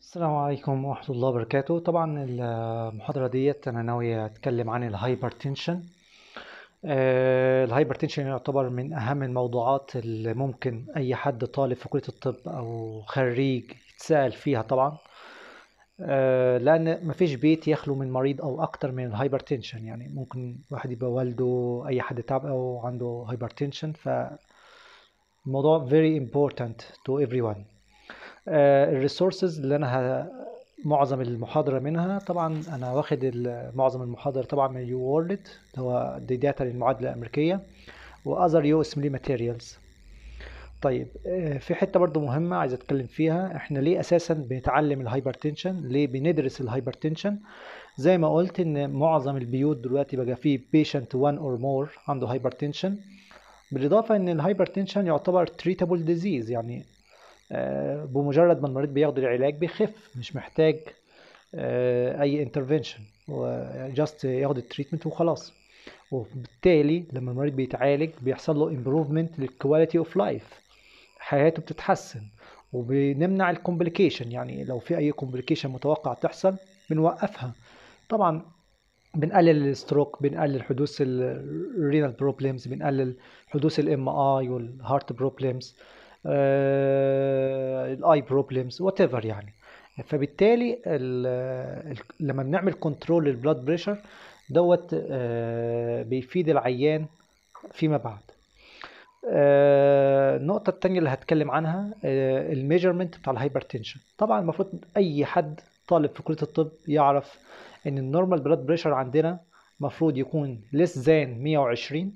السلام عليكم ورحمة الله وبركاته طبعا المحاضرة ديت أنا ناوي أتكلم عن الهايبرتنشن آه، الهايبرتنشن يعتبر من أهم الموضوعات اللي ممكن أي حد طالب في كلية الطب أو خريج يتسأل فيها طبعا آه، لأن مفيش بيت يخلو من مريض أو أكتر من الهايبرتنشن يعني ممكن واحد يبقى والده أي حد تعب أو عنده هايبرتنشن فالموضوع الموضوع very important to everyone آه، الريسورسز اللي انا معظم المحاضرة منها طبعا أنا واخد معظم المحاضرة طبعا من يو وورلد اللي هو دي داتا للمعادلة الأمريكية وأذر يو اسم لي ماتيريالز طيب آه، في حتة برضو مهمة عايز أتكلم فيها إحنا ليه أساسا بنتعلم الهايبرتنشن ليه بندرس الهايبرتنشن زي ما قلت إن معظم البيوت دلوقتي بقى فيه بيشنت 1 اور مور عنده هايبرتنشن بالإضافة إن الهايبرتنشن يعتبر تريتابل ديزيز يعني آه، بمجرد ما المريض بياخد العلاج بيخف مش محتاج آه، اي انترفنشن جاست ياخد التريتمنت وخلاص وبالتالي لما المريض بيتعالج بيحصل له امبروفمنت للكواليتي اوف لايف حياته بتتحسن وبنمنع الكومبليكيشن يعني لو في اي كومبليكيشن متوقع تحصل بنوقفها طبعا بنقلل الستروك بنقلل حدوث الرينال بروبلمز بنقلل حدوث الام اي والهارت بروبلمز الاي بروبلمز وات ايفر يعني فبالتالي لما بنعمل كنترول للبلاد بريشر دوت آه، بيفيد العيان فيما بعد آه، النقطة التانية اللي هتكلم عنها آه، الميجرمنت بتاع الهايبرتنشن طبعا المفروض أي حد طالب في كلية الطب يعرف إن النورمال بلاد بريشر عندنا المفروض يكون less than 120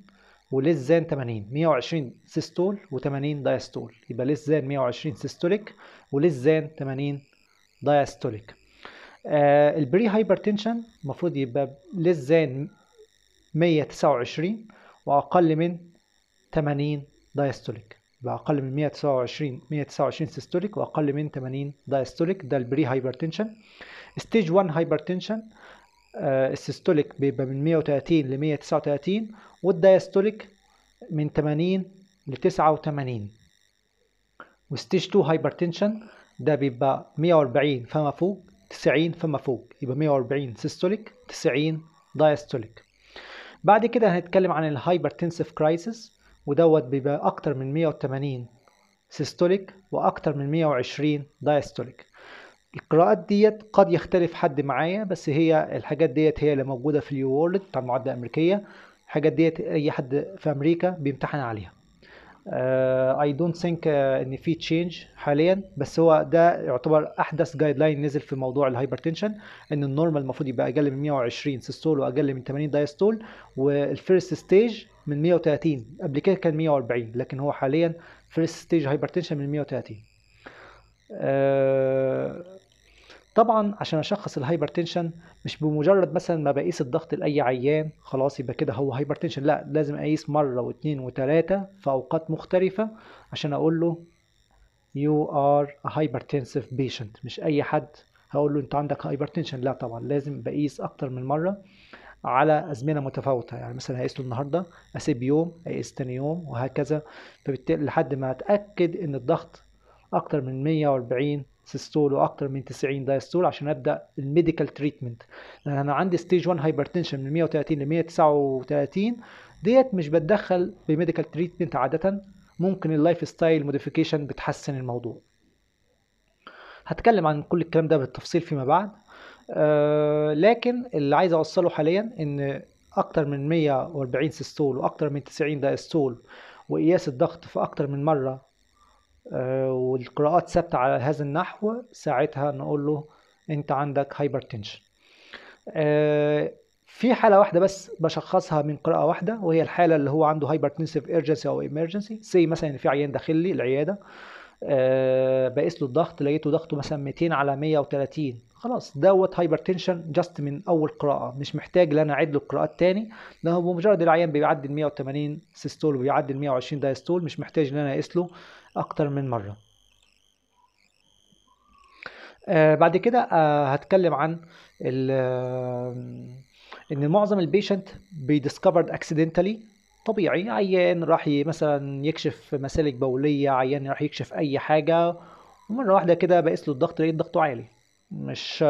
وليس ذان 80 120 سيستول و80 دايستول يبقى ليس ذان 120 سيستوليك وليس ذان 80 دايستوليك آه البري هايبرتنشن المفروض يبقى ليس ذان 129 واقل من 80 دايستوليك يبقى اقل من 129 129 سيستوليك واقل من 80 دايستوليك ده البري هايبرتنشن ستيج 1 هايبرتنشن آه، السيستوليك بيبقى من 130 ل 139 والدايستوليك من 80 ل 89 وستيج 2 هايبرتنشن ده بيبقى 140 فما فوق 90 فما فوق يبقى 140 سيستوليك 90 دايستوليك بعد كده هنتكلم عن الهايبرتنسيف كرايسيس ودوت بيبقى اكتر من 180 سيستوليك واكتر من 120 دايستوليك القراءات ديت قد يختلف حد معايا بس هي الحاجات ديت هي اللي موجودة في اليو وورلد بتاع المعادلة الأمريكية الحاجات ديت أي حد في أمريكا بيمتحن عليها اي دونت ثينك ان في تشينج حاليا بس هو ده يعتبر احدث جايد لاين نزل في موضوع الهايبرتنشن ان النورمال المفروض يبقى اقل من 120 سيستول واقل من 80 دايستول والفيرست ستيج من 130 قبل كده كان 140 لكن هو حاليا فيرست ستيج هايبرتنشن من 130 uh, طبعا عشان اشخص الهايبرتنشن مش بمجرد مثلا ما بقيس الضغط لاي عيان خلاص يبقى كده هو هايبرتنشن لا لازم اقيس مره واثنين وثلاثه في اوقات مختلفه عشان اقول له يو ار هايبرتنسيف بيشنت مش اي حد هقول له انت عندك هايبرتنشن لا طبعا لازم بقيس اكتر من مره على ازمنه متفاوته يعني مثلا هقيس له النهارده اسيب يوم اقيس تاني يوم وهكذا فبالتالي لحد ما اتاكد ان الضغط اكتر من 140 سيستول واكتر من 90 دايستول عشان ابدا الميديكال تريتمنت لان انا عندي ستيج 1 هايبرتنشن من 130 ل 139 ديت مش بتدخل بميديكال تريتمنت عاده ممكن اللايف ستايل موديفيكيشن بتحسن الموضوع هتكلم عن كل الكلام ده بالتفصيل فيما بعد أه لكن اللي عايز اوصله حاليا ان اكتر من 140 سيستول واكتر من 90 دايستول وقياس الضغط في اكتر من مره آه، والقراءات ثابته على هذا النحو ساعتها نقول له انت عندك هايبرتنشن آه، في حاله واحده بس بشخصها من قراءه واحده وهي الحاله اللي هو عنده هايبرتنسيف ايرجنسي او ايمرجنسي سي مثلا في عيان داخل لي العياده آه، بقيس له الضغط لقيته ضغطه مثلا 200 على 130 خلاص دوت هايبرتنشن جاست من اول قراءه مش محتاج ان انا اعيد له القراءات تاني ده بمجرد العيان بيعدي ال 180 سيستول وبيعدي ال 120 دايستول مش محتاج ان انا اقيس له اكتر من مرة آه، بعد كده آه، هتكلم عن آه، ان معظم البيشنت بيديسكفرد اكسيدنتالي طبيعي عيان راح مثلا يكشف مسالك بوليه عيان راح يكشف اي حاجه ومره واحده كده بقيس له الضغط لقيت ضغطه عالي مش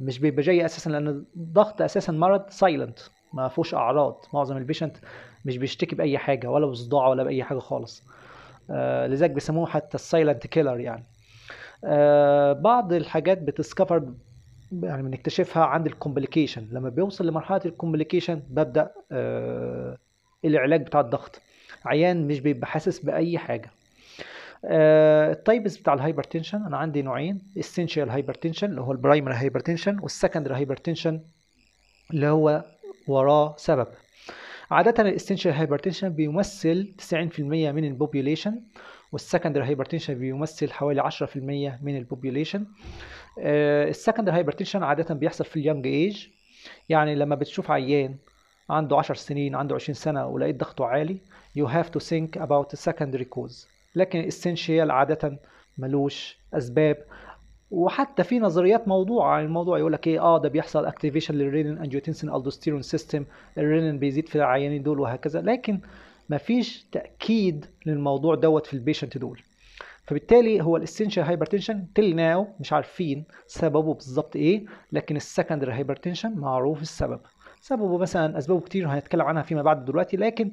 مش بيبقى جاي اساسا لان الضغط اساسا مرض سايلنت ما فيهوش اعراض معظم البيشنت مش بيشتكي باي حاجه ولا بصداع ولا باي حاجه خالص آه، لذلك بيسموه حتى السايلنت كيلر يعني آه، بعض الحاجات بتسكفر يعني بنكتشفها عند الكومبليكيشن لما بيوصل لمرحله الكومبليكيشن ببدا آه، العلاج بتاع الضغط عيان مش بيبقى حاسس باي حاجه التايبس بتاع الهايبرتنشن انا عندي نوعين اسينشال هايبرتنشن اللي هو البرايمري هايبرتنشن والسكندري هايبرتنشن اللي هو وراه سبب عادة الاستنشال هايبرتنشن بيمثل 90% من البوبيوليشن والسكندري هايبرتنشن بيمثل حوالي 10% من البوبيوليشن السكندري هايبرتنشن عادة بيحصل في اليونج ايج يعني لما بتشوف عيان عنده 10 سنين عنده 20 سنة ولقيت ضغطه عالي you have to think about the secondary cause لكن الاستنشال عادة ملوش أسباب وحتى في نظريات موضوعه عن يعني الموضوع يقول لك ايه اه ده بيحصل اكتيفيشن للرينين انجيوتنسين الدوستيرون سيستم الرينين بيزيد في العيانين دول وهكذا لكن ما فيش تاكيد للموضوع دوت في البيشنت دول فبالتالي هو الاسنشال هايبرتنشن تل ناو مش عارفين سببه بالظبط ايه لكن السكندري هايبرتنشن معروف السبب سببه مثلا اسبابه كتير هنتكلم عنها فيما بعد دلوقتي لكن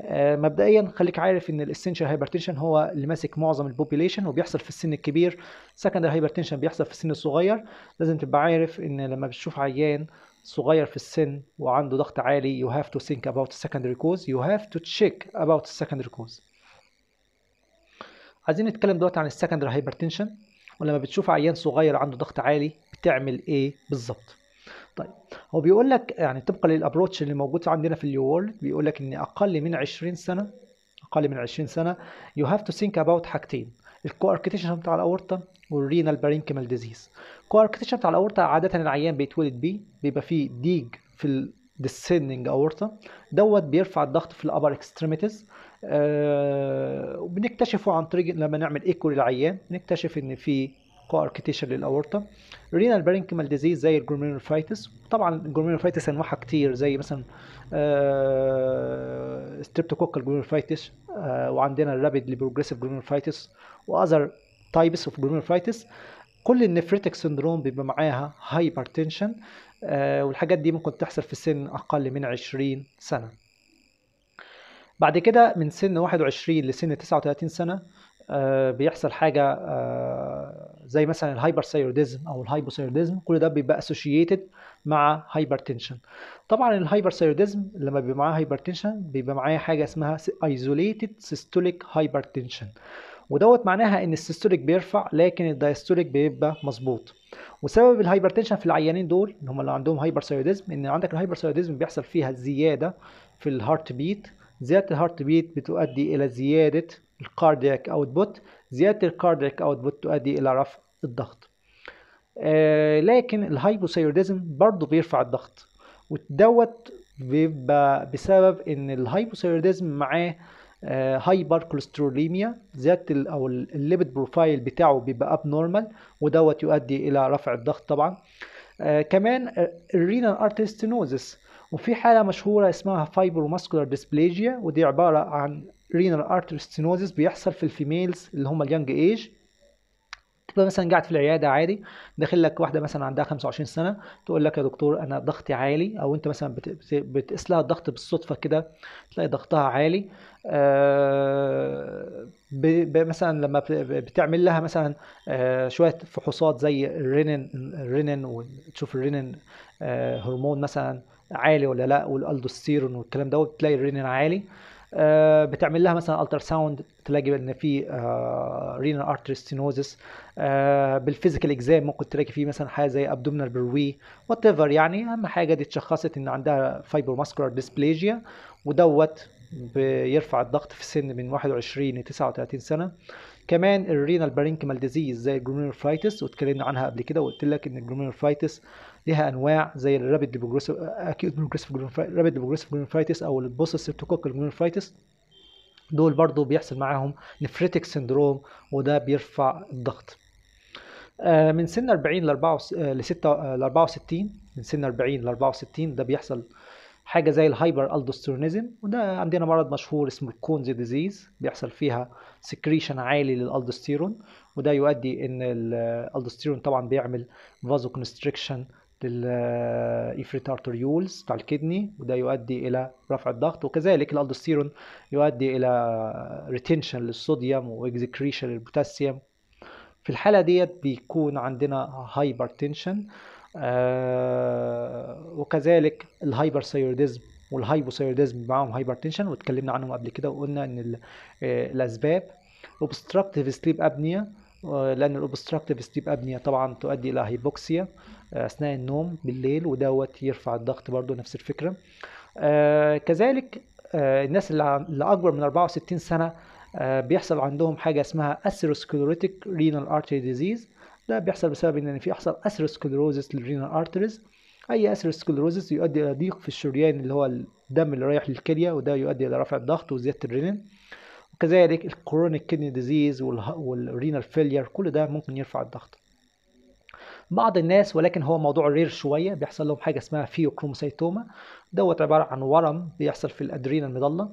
آه، مبدئيا خليك عارف ان الاسينشال هايبرتنشن هو اللي ماسك معظم البوبيليشن وبيحصل في السن الكبير سكندري هايبرتنشن بيحصل في السن الصغير لازم تبقى عارف ان لما بتشوف عيان صغير في السن وعنده ضغط عالي you have to think about the secondary cause you have to check about the secondary cause عايزين نتكلم دلوقتي عن السكندري هايبرتنشن ولما بتشوف عيان صغير عنده ضغط عالي بتعمل ايه بالظبط طيب هو بيقول لك يعني طبقا للابروتش اللي موجود عندنا في اليو وورلد بيقول لك ان اقل من 20 سنه اقل من 20 سنه يو هاف تو ثينك اباوت حاجتين الكواركتيشن بتاع الاورطه والرينال بارينكيمال ديزيز الكواركتيشن بتاع الاورطه عاده العيان بيتولد بيه بيبقى فيه ديج في الديسندنج اورطه دوت بيرفع الضغط في الابر اكستريميتيز آه وبنكتشفه عن طريق لما نعمل ايكو للعيان بنكتشف ان في كو اركيتيشن للاورطه رينال بارينكيمال ديزيز زي الجلوميرولوفايتس طبعا الجلوميرولوفايتس انواعها كتير زي مثلا آه ستريبتوكوكال جلوميرولوفايتس آه، وعندنا الرابيد بروجريسيف جلوميرولوفايتس واذر تايبس اوف جلوميرولوفايتس كل النفريتك سندروم بيبقى معاها هايبرتنشن آه، والحاجات دي ممكن تحصل في سن اقل من 20 سنه بعد كده من سن 21 لسن 39 سنه آه، بيحصل حاجه زي مثلا الهايبرثايروديزم او الهايبوثايروديزم كل ده بيبقى اسوشيتد مع هايبرتنشن طبعا الهايبرثايروديزم لما بيبقى معاه هايبرتنشن بيبقى معاه حاجه اسمها ايزوليتد سيستوليك هايبرتنشن ودوت معناها ان السيستوليك بيرفع لكن الدايستوليك بيبقى مظبوط وسبب الهايبرتنشن في العيانين دول اللي هم اللي عندهم هايبرثايروديزم ان عندك الهايبرثايروديزم بيحصل فيها زياده في الهارت بيت زياده الهارت بيت بتؤدي الى زياده الكاردياك اوتبوت زياده الكاردياك اوتبوت تؤدي الى رفع الضغط آه لكن الهايبوثايرويديزم برضه بيرفع الضغط ودوت بيبقى بسبب ان الهايبوثايرويديزم معاه آه هايبر كوليستروليميا زياده او الليبيد بروفايل بتاعه بيبقى اب نورمال ودوت يؤدي الى رفع الضغط طبعا آه كمان الرينال آه، ارتري وفي حاله مشهوره اسمها فايبروماسكولار ديسبليجيا ودي عباره عن رينال ارتر ستينوزيس بيحصل في الفيميلز اللي هم اليانج ايج تبقى مثلا قاعد في العياده عادي داخل لك واحده مثلا عندها 25 سنه تقول لك يا دكتور انا ضغطي عالي او انت مثلا بتقيس لها الضغط بالصدفه كده تلاقي ضغطها عالي آه... مثلا لما بتعمل لها مثلا آه شويه فحوصات زي الرينين الرينين وتشوف الرينين آه هرمون مثلا عالي ولا لا والالدوستيرون والكلام دوت تلاقي الرينين عالي آه، بتعمل لها مثلا التر ساوند تلاقي ان في رينال ارتري ستينوزس بالفيزيكال اكزام ممكن تلاقي فيه مثلا حاجه زي ابدومينال بروي وات ايفر يعني اهم حاجه دي اتشخصت ان عندها فايبر ماسكولار ديسبليجيا ودوت بيرفع الضغط في السن من 21 ل 39 سنه كمان الرينال بارينكمال ديزيز زي الجلوميروفلايتس واتكلمنا عنها قبل كده وقلت لك ان الجلوميروفلايتس ليها انواع زي الرابيد بروجريسيف اكيوت بروجريسيف رابيد بروجريسيف جرونفايتس او البوسس سيبتوكوكال جرونفايتس دول برضو بيحصل معاهم نفريتك سندروم وده بيرفع الضغط آه، من سن 40 ل ل 64 من سن 40 ل 64 ده بيحصل حاجه زي الهايبر الدوستيرونيزم وده عندنا مرض مشهور اسمه الكونز ديزيز بيحصل فيها سكريشن عالي للالدوستيرون وده يؤدي ان آه، الالدوستيرون طبعا بيعمل فازو كونستريكشن للإفريت ارتريولز بتاع الكدني وده يؤدي إلى رفع الضغط وكذلك الألدوستيرون يؤدي إلى ريتنشن للصوديوم وإكزكريشن للبوتاسيوم في الحالة ديت بيكون عندنا هايبرتنشن آه، تنشن وكذلك الهايبرثايروديزم والهايبوثايروديزم معاهم هايبرتنشن واتكلمنا عنهم قبل كده وقلنا ان آه، الاسباب اوبستراكتيف سليب ابنيا لان الاوبستراكتيف سليب ابنيا طبعا تؤدي الى هايبوكسيا آه، اثناء النوم بالليل ودوت يرفع الضغط برضو نفس الفكره آه، كذلك آه، الناس اللي اكبر من 64 سنه بيحصل عندهم حاجه اسمها اسيروسكليروتيك رينال ارتري ديزيز ده بيحصل بسبب ان في احصل اسيروسكليروزس للرينال ارتريز اي اسيروسكليروزس يؤدي الى ضيق في الشريان اللي هو الدم اللي رايح للكليه وده يؤدي الى رفع الضغط وزياده الرينين وكذلك الكرونيك كيدني ديزيز والرينال فيلير كل ده ممكن يرفع الضغط بعض الناس ولكن هو موضوع رير شويه بيحصل لهم حاجه اسمها فيوكروموسيتوما دوت عباره عن ورم بيحصل في الادرينا المضله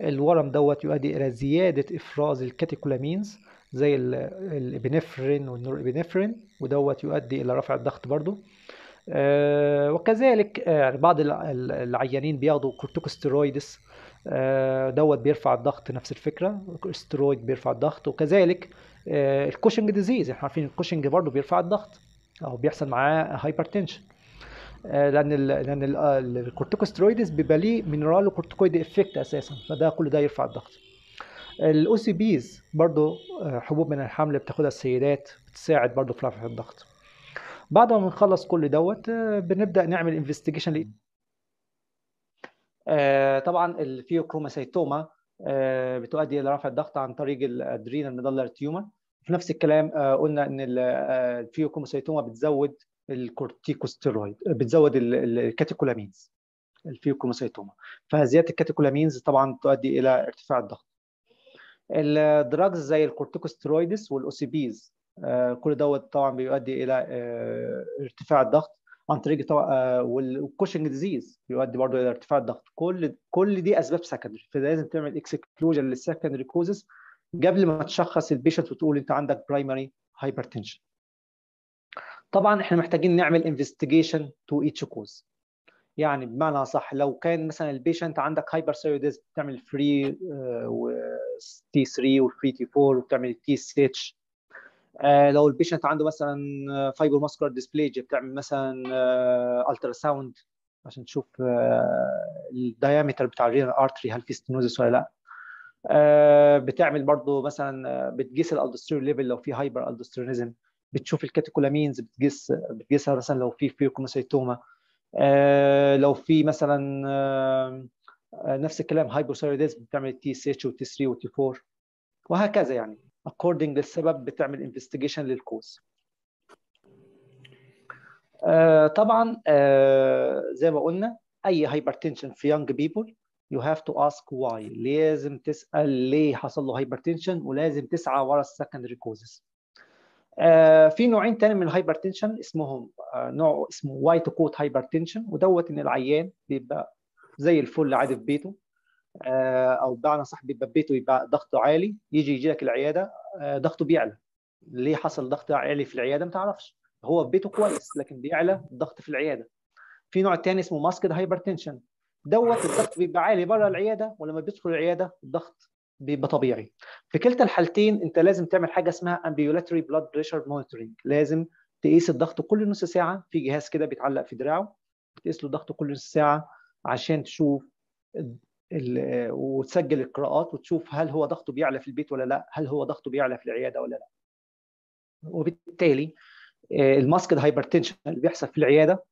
الورم دوت يؤدي الى زياده افراز الكاتيكولامينز زي الابنفرين ابنفرين ودوت يؤدي الى رفع الضغط برضو آه، وكذلك آه، يعني بعض العيانين بياخدوا كورتوكوسترويدس آه، دوت بيرفع الضغط نفس الفكره كورتوكوسترويد بيرفع الضغط وكذلك الكوشنج ديزيز احنا عارفين الكوشنج برضو بيرفع الضغط او بيحصل معاه هايبرتنشن آه، لان الـ لان الكورتيكوسترويدز آه، بيبقى ليه مينرالو كورتيكويد افكت اساسا فده كل ده يرفع الضغط الاو سي بيز برضو آه، حبوب من الحمل بتاخدها السيدات بتساعد برضو في رفع الضغط بعد ما بنخلص كل دوت بنبدا نعمل انفستيجيشن طبعا الفيوكروماسيتوما بتؤدي الى رفع الضغط عن طريق الادرينال ميدالر تيومر في نفس الكلام آه، قلنا ان الفيوكوموسيتوما آه، بتزود الكورتيكوستيرويد بتزود الكاتيكولامينز الفيوكوموسيتوما فزياده الكاتيكولامينز طبعا تؤدي الى ارتفاع الضغط الدراجز زي سي والاوسيبيز آه، كل دوت طبعا بيؤدي الى ارتفاع الضغط عن طريق طبعا والكوشنج ديزيز بيؤدي برضه الى ارتفاع الضغط كل كل دي اسباب سكندري فلازم تعمل اكسكلوجن للسكندري كوزز قبل ما تشخص البيشنت وتقول انت عندك برايمري هايبرتنشن طبعا احنا محتاجين نعمل انفستيجيشن تو ايتش كوز يعني بمعنى صح لو كان مثلا البيشنت عندك هايبر سيروديز بتعمل فري آه، و تي 3 وفري تي 4 وبتعمل تي ستيتش آه، لو البيشنت عنده مثلا فايبر ماسكولار ديسبليجيا بتعمل مثلا الترا آه، ساوند عشان تشوف الدايمتر بتاع الرينال ارتري هل في ستنوزس ولا لا آه، بتعمل برضو مثلا آه، بتقيس الالدستيرون ليفل لو في هايبر الدستيرونيزم بتشوف الكاتيكولامينز بتقيس بتقيسها مثلا لو في فيوكوموسيتوما آه، لو في مثلا نفس الكلام هايبوثايروديزم بتعمل تي اس اتش وتي 3 وتي 4 وهكذا يعني اكوردنج للسبب بتعمل انفستيجيشن للكوز طبعا زي ما قلنا اي هايبرتنشن في يونج بيبول you have to ask why لازم تسال ليه حصل له هايبرتنشن ولازم تسعى ورا السكندري كوزز آه في نوعين تاني من الهايبرتنشن اسمهم آه، نوع اسمه وايت كوت هايبرتنشن ودوت ان العيان بيبقى زي الفل عادي في بيته آه، او بمعنى صح بيبقى بيته يبقى ضغطه عالي يجي يجي لك العياده آه، ضغطه بيعلى ليه حصل ضغط عالي في العياده ما تعرفش هو في بيته كويس لكن بيعلى الضغط في العياده في نوع تاني اسمه ماسكد هايبرتنشن دوت الضغط بيبقى عالي بره العياده ولما بيدخل العياده الضغط بيبقى طبيعي في كلتا الحالتين انت لازم تعمل حاجه اسمها امبيولاتري بلاد بريشر مونيتورنج لازم تقيس الضغط كل نص ساعه في جهاز كده بيتعلق في دراعه تقيس له الضغط كل نص ساعه عشان تشوف وتسجل القراءات وتشوف هل هو ضغطه بيعلى في البيت ولا لا هل هو ضغطه بيعلى في العياده ولا لا وبالتالي آه، الماسك الهايبرتنشن اللي بيحصل في العياده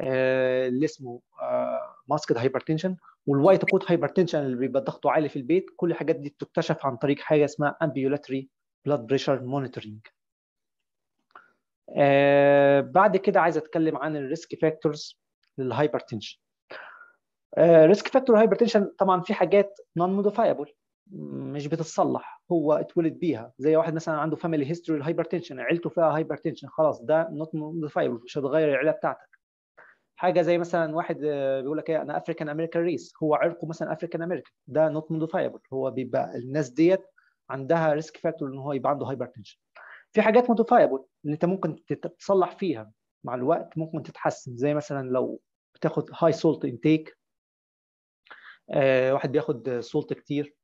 آه، اللي اسمه آه، ماسكد هايبرتنشن والوايت كوت هايبرتنشن اللي بيبقى ضغطه عالي في البيت كل الحاجات دي بتكتشف عن طريق حاجه اسمها امبيولاتري بلاد بريشر مونيتورنج بعد كده عايز اتكلم عن الريسك فاكتورز للهايبرتنشن ريسك فاكتور هايبرتنشن طبعا في حاجات نون موديفايبل مش بتتصلح هو اتولد بيها زي واحد مثلا عنده فاميلي هيستوري الهايبرتنشن عيلته فيها هايبرتنشن خلاص ده نوت موديفايبل مش هتغير العيله بتاعتك حاجه زي مثلا واحد آه، بيقول لك ايه انا افريكان امريكان ريس هو عرقه مثلا افريكان امريكان ده نوت موديفايبل هو بيبقى الناس ديت عندها ريسك فاكتور ان هو يبقى عنده هايبر تنشن في حاجات موديفايبل اللي انت ممكن تتصلح فيها مع الوقت ممكن تتحسن زي مثلا لو بتاخد هاي سولت انتيك واحد بياخد سولت كتير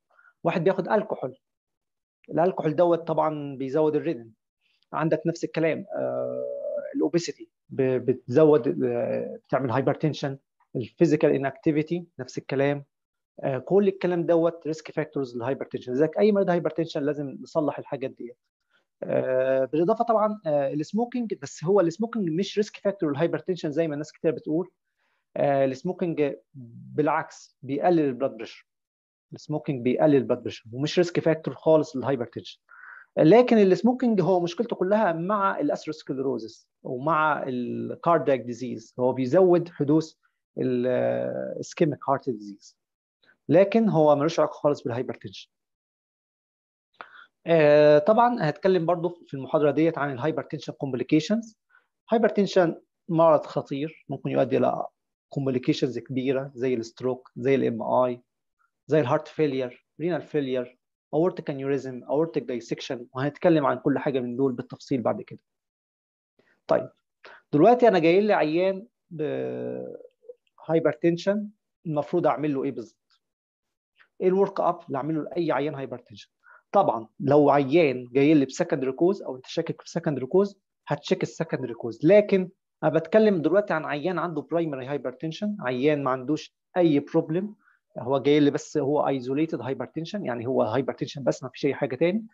واحد بياخد الكحول الالكحول دوت طبعا بيزود الريدن عندك نفس الكلام آه، الاوبيسيتي بتزود آه، بتعمل هايبرتنشن الفيزيكال انكتيفيتي نفس الكلام آه، كل الكلام دوت ريسك فاكتورز للهايبرتنشن لذلك اي مريض هايبرتنشن لازم نصلح الحاجات ديت آه، بالاضافه طبعا السموكينج بس هو السموكينج مش ريسك فاكتور للهايبرتنشن زي ما الناس كتير بتقول السموكينج بالعكس بيقلل البلاد بريشر السموكينج بيقلل البلاد بريشر ومش ريسك فاكتور خالص للهايبرتنشن لكن السموكينج هو مشكلته كلها مع الاثروسكلروزس ومع الكاردياك ديزيز هو بيزود حدوث الاسكيميك هارت ديزيز لكن هو ملوش علاقه خالص بالهايبرتنشن آه، طبعا هتكلم برضو في المحاضره ديت عن الهايبرتنشن كومبليكيشنز هايبرتنشن مرض خطير ممكن يؤدي الى كومبليكيشنز كبيره زي الستروك زي الام اي زي الهارت فيلير رينال فيلير aortic aneurysm aortic dissection وهنتكلم عن كل حاجه من دول بالتفصيل بعد كده طيب دلوقتي انا جاي لي عيان هايبرتنشن المفروض اعمل له ايه بالظبط ايه الورك اب اللي اعمله لاي عيان هايبرتنشن طبعا لو عيان جاي لي بسكند ريكوز او انت شاكك في سكند ريكوز هتشيك السكند ريكوز لكن انا بتكلم دلوقتي عن عيان عنده برايمري هايبرتنشن عيان ما عندوش اي بروبلم هو جاي لي بس هو ايزوليتد هايبرتنشن يعني هو هايبرتنشن بس ما فيش اي حاجه تاني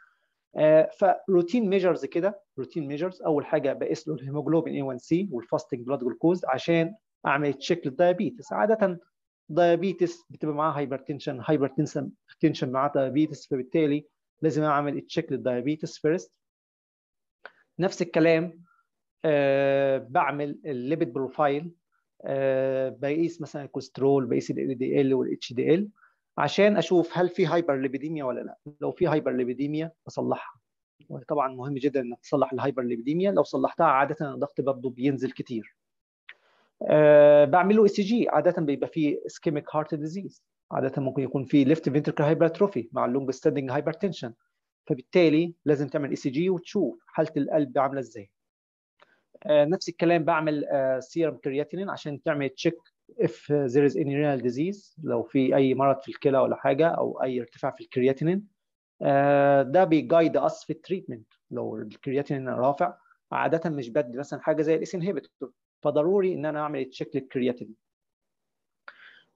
آه، فروتين ميجرز كده روتين ميجرز اول حاجه بقيس له الهيموجلوبين اي 1 سي والفاستنج بلاد جلوكوز عشان اعمل تشيك للدايابيتس عاده دايابيتس بتبقى معاها هايبرتنشن هايبرتنشن تنشن معاها دايابيتس فبالتالي لازم اعمل تشيك للدايابيتس فيرست نفس الكلام أه بعمل الليبيد بروفايل آه، بقيس مثلا الكوليسترول بقيس ال دي ال والاتش دي ال عشان اشوف هل في هايبر ليبيديميا ولا لا لو في هايبر ليبيديميا بصلحها وطبعا مهم جدا انك تصلح الهايبر ليبيديميا لو صلحتها عاده الضغط برضه بينزل كتير آه، بعمله بعمل له اس جي عاده بيبقى فيه اسكيميك هارت ديزيز عاده ممكن يكون في ليفت فينتركل هايبرتروفي مع اللونج ستاندنج هايبرتنشن فبالتالي لازم تعمل اي سي جي وتشوف حاله القلب عامله ازاي آه، نفس الكلام بعمل آه، سيرم كرياتينين عشان تعمل تشيك if there is any renal disease لو في اي مرض في الكلى ولا حاجه او اي ارتفاع في الكرياتينين آه، ده بيجايد اس في التريتمنت لو الكرياتينين رافع عاده مش بدي مثلا حاجه زي الاس انهبيتور فضروري ان انا اعمل تشيك للكرياتينين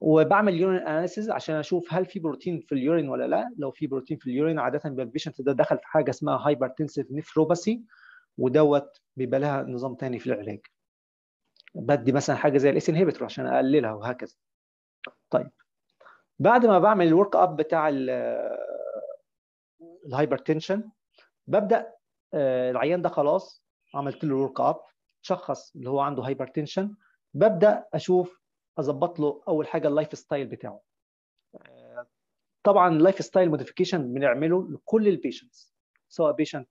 وبعمل يورين اناليسيز عشان اشوف هل في بروتين في اليورين ولا لا لو في بروتين في اليورين عاده بيبقى البيشنت ده دخل في حاجه اسمها هايبرتنسيف نيفروباثي ودوت بيبقى لها نظام تاني في العلاج بدي مثلا حاجه زي الاس انهبيتور عشان اقللها وهكذا طيب بعد ما بعمل الورك اب بتاع الهايبرتنشن ببدا آه، العيان ده خلاص عملت له ورك اب شخص اللي هو عنده هايبرتنشن ببدا اشوف اظبط له اول حاجه اللايف ستايل بتاعه آه، طبعا اللايف ستايل موديفيكيشن بنعمله لكل البيشنتس سواء بيشنت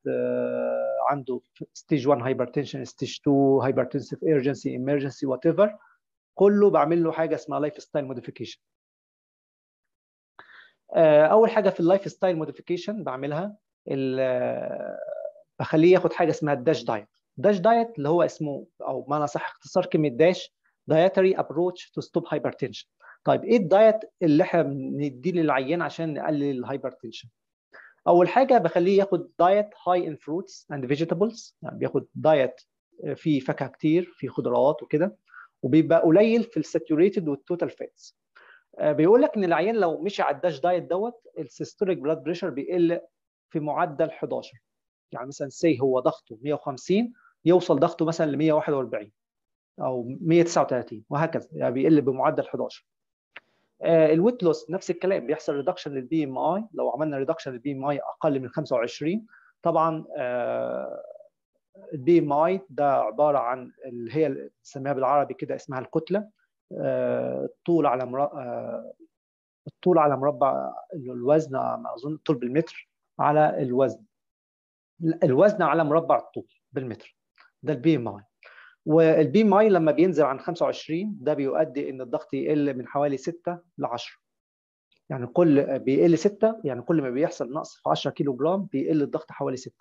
عنده ستيج 1 هايبرتنشن ستيج 2 هايبرتنسيف ايرجنسي ايمرجنسي وات ايفر كله بعمل له حاجه اسمها لايف ستايل موديفيكيشن اول حاجه في اللايف ستايل موديفيكيشن بعملها آه، بخليه ياخد حاجه اسمها الداش دايت داش دايت اللي هو اسمه او بمعنى صح اختصار كلمه داش دايتري ابروتش تو ستوب هايبرتنشن طيب ايه الدايت اللي احنا بنديه للعيان عشان نقلل الهايبرتنشن اول حاجه بخليه ياخد دايت هاي ان فروتس اند فيجيتابلز يعني بياخد دايت آه، فيه فاكهه كتير فيه خضروات وكده وبيبقى قليل في الساتوريتد والتوتال فاتس بيقول لك ان العيان لو مشي على الداش دايت دوت السيستوليك بلاد بريشر بيقل في معدل 11 يعني مثلا سي هو ضغطه 150 يوصل ضغطه مثلا ل 141 او 139 وهكذا يعني بيقل بمعدل 11 آه، الويت لوس نفس الكلام بيحصل ريدكشن للبي ام اي لو عملنا ريدكشن للبي ام اي اقل من 25 طبعا البي ام اي ده عباره عن اللي هي بنسميها بالعربي كده اسمها الكتله آه، الطول على مربع آه، الطول على مربع الوزن اظن الطول بالمتر على الوزن الوزن على مربع الطول بالمتر ده البي ام اي والبي ماي لما بينزل عن 25 ده بيؤدي ان الضغط يقل من حوالي 6 ل 10 يعني كل بيقل 6 يعني كل ما بيحصل نقص في 10 كيلو جرام بيقل الضغط حوالي 6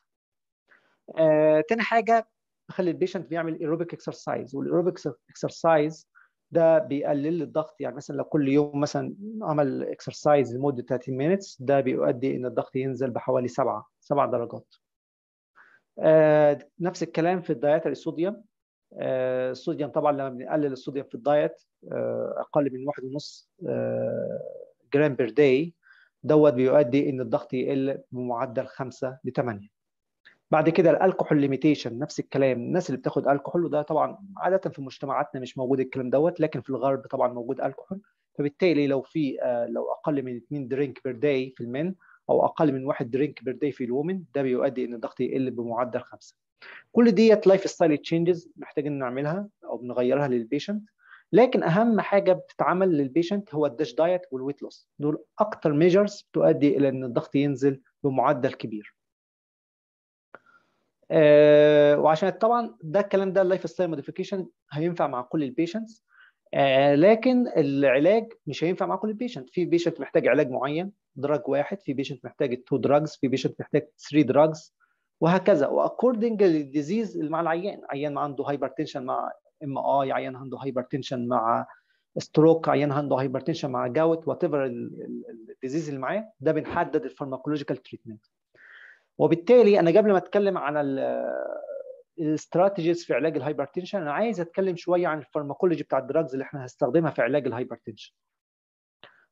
آه، تاني حاجه بخلي البيشنت بيعمل ايروبيك اكسرسايز والايروبيك اكسرسايز ده بيقلل الضغط يعني مثلا لو كل يوم مثلا عمل اكسرسايز لمده 30 مينتس ده بيؤدي ان الضغط ينزل بحوالي 7 7 درجات آه، نفس الكلام في الدايتري صوديوم الصوديوم آه، طبعا لما بنقلل الصوديوم في الدايت آه، اقل من واحد ونص آه، جرام بير داي دوت بيؤدي ان الضغط يقل بمعدل 5 ل 8 بعد كده الالكحول ليميتيشن نفس الكلام الناس اللي بتاخد الكحول وده طبعا عاده في مجتمعاتنا مش موجود الكلام دوت لكن في الغرب طبعا موجود الكحول فبالتالي لو في لو اقل من 2 درينك بير داي في المن او اقل من 1 درينك بير داي في الومن ده بيؤدي ان الضغط يقل بمعدل 5 كل ديت لايف ستايل تشينجز محتاجين نعملها او بنغيرها للبيشنت لكن اهم حاجه بتتعمل للبيشنت هو الداش دايت والويت لوس دول اكتر ميجرز تؤدي الى ان الضغط ينزل بمعدل كبير آه وعشان طبعا ده الكلام ده اللايف ستايل موديفيكيشن هينفع مع كل البيشنتس آه لكن العلاج مش هينفع مع كل البيشنت في بيشنت محتاج علاج معين دراج واحد في بيشنت محتاج تو دراجز في بيشنت محتاج 3 دراجز وهكذا واكوردنج للديزيز مع العيان عيان عنده هايبرتنشن مع ام اي عيان عنده هايبرتنشن مع ستروك عيان عنده هايبرتنشن مع جاوت وات ايفر الديزيز اللي معاه ده بنحدد الفارماكولوجيكال تريتمنت وبالتالي انا قبل ما اتكلم عن الاستراتيجيز في علاج الهايبرتنشن انا عايز اتكلم شويه عن الفارماكولوجي بتاع الدراجز اللي احنا هنستخدمها في علاج الهايبرتنشن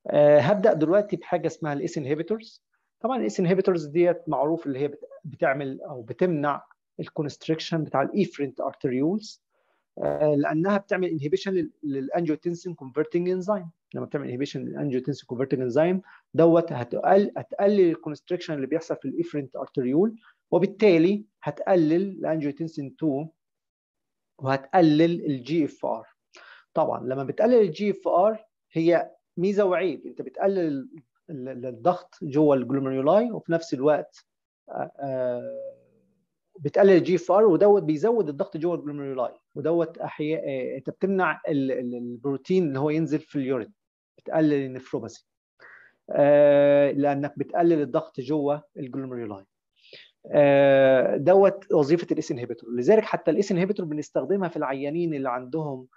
أه هبدا دلوقتي بحاجه اسمها الاس انهبيتورز طبعا الاس انهبيتورز ديت معروف اللي هي بتعمل او بتمنع الكونستريكشن بتاع الايفرنت ارتريولز آه، لانها بتعمل انهبيشن للانجيوتنسين كونفرتنج انزيم لما بتعمل انهبيشن للانجيوتنسين كونفرتنج انزيم دوت هتقل هتقلل الكونستريكشن اللي بيحصل في الايفرنت ارتريول وبالتالي هتقلل الانجيوتنسين 2 وهتقلل الجي اف ار طبعا لما بتقلل الجي اف ار هي ميزه وعيب انت بتقلل للضغط جوه الجلوميرولاي وفي نفس الوقت آه، آه، بتقلل الجي اف ار ودوت بيزود الضغط جوه الجلوميرولاي ودوت احياء آه، انت بتمنع البروتين اللي هو ينزل في اليورين بتقلل النفروباسي لانك بتقلل الضغط جوه الجلوميرولاي دوت وظيفه الاس انهبيتور لذلك حتى الاس انهبيتور بنستخدمها في العيانين اللي عندهم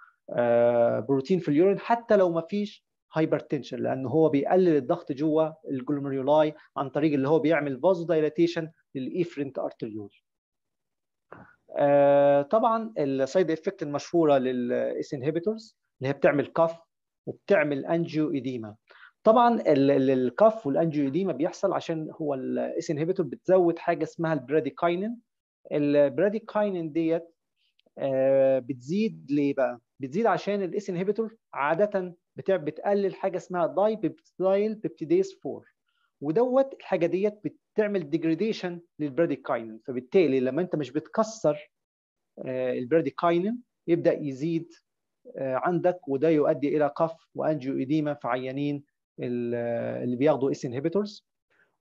بروتين في اليورين حتى لو ما فيش هايبرتنشن لان هو بيقلل الضغط جوه الجلوميرولاي عن طريق اللي هو بيعمل فازو دايلاتيشن للايفرنت ارتريول طبعا السايد افكت المشهوره للاس انهبيتورز اللي هي بتعمل كف وبتعمل انجيو ايديما طبعا الكف والانجيو ايديما بيحصل عشان هو الاس انهبيتور بتزود حاجه اسمها البراديكاينين البراديكاينين ديت آه، بتزيد ليه بقى؟ بتزيد عشان الاس انهبيتور عاده بتقلل حاجه اسمها داي بيبتيدايل بيبتيديز 4 ودوت الحاجه ديت بتعمل ديجريديشن للبراديكاينين فبالتالي لما انت مش بتكسر آه، البريديكاينين يبدا يزيد آه، عندك وده يؤدي الى قف وانجيو ايديما في عيانين اللي بياخدوا اس انهبيتورز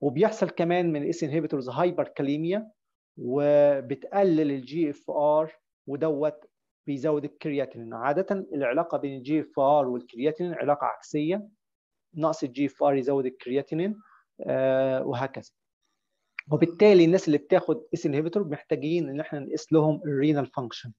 وبيحصل كمان من الاس انهبيتورز هايبر كاليميا وبتقلل الجي اف ار ودوت بيزود الكرياتين عادة العلاقة بين الجي اف ار والكرياتين علاقة عكسية نقص الجي اف ار يزود الكرياتينين آه وهكذا وبالتالي الناس اللي بتاخد اس انهبيتور محتاجين ان احنا نقيس لهم الرينال فانكشن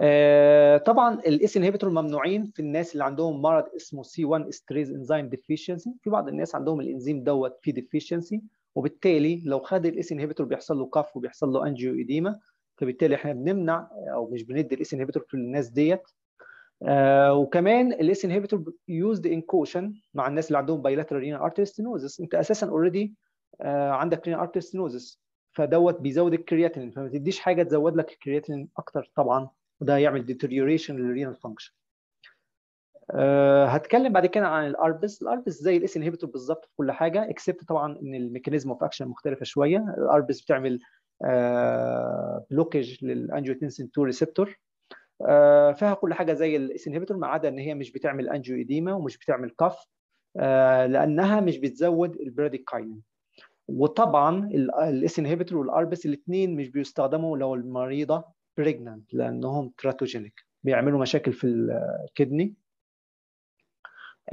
آه طبعا الاس انهبيتور ممنوعين في الناس اللي عندهم مرض اسمه سي 1 استريز انزيم ديفيشنسي في بعض الناس عندهم الانزيم دوت في ديفيشنسي وبالتالي لو خد الاس انهبيتور بيحصل له كف وبيحصل له انجيو اديما فبالتالي احنا بنمنع او مش بندي الاس انهبيتور للناس ديت آه وكمان الاس انهبيتور يوزد ان كوشن مع الناس اللي عندهم بايلاترال رينال ارتري ستينوزس انت اساسا اوريدي آه عندك رينال ارتري ستينوزس فدوت بيزود الكرياتين فما تديش حاجه تزود لك الكرياتين اكتر طبعا وده هيعمل ديتريوريشن للرينال فانكشن هتكلم بعد كده عن الاربس الاربس زي الاس انهبيتور بالظبط في كل حاجه اكسبت طبعا ان الميكانيزم اوف اكشن مختلفه شويه الاربس بتعمل بلوكج للانجيوتنسين 2 ريسبتور فيها كل حاجه زي الاس انهبيتور ما عدا ان هي مش بتعمل انجيو ايديما ومش بتعمل كف آه، لانها مش بتزود البريديكاينين وطبعا الاس انهبيتور والاربس الاثنين مش بيستخدموا لو المريضه بريجننت لانهم كراتوجينيك بيعملوا مشاكل في الكدني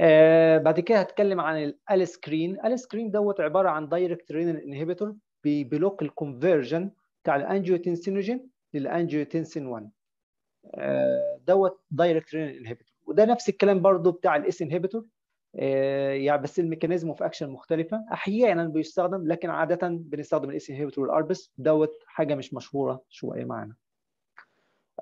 آه، بعد كده هتكلم عن الالسكرين الالسكرين دوت عباره عن دايركت رينال انهبيتور بيبلوك الكونفرجن بتاع الانجيوتنسينوجين للانجيوتنسين 1 آه، دوت دايركت رين انهبيتور وده نفس الكلام برضو بتاع الاس انهبيتور يعني بس الميكانيزم اوف اكشن مختلفه احيانا بيستخدم لكن عاده بنستخدم الاس انهبيتور والاربس دوت حاجه مش مشهوره شويه معانا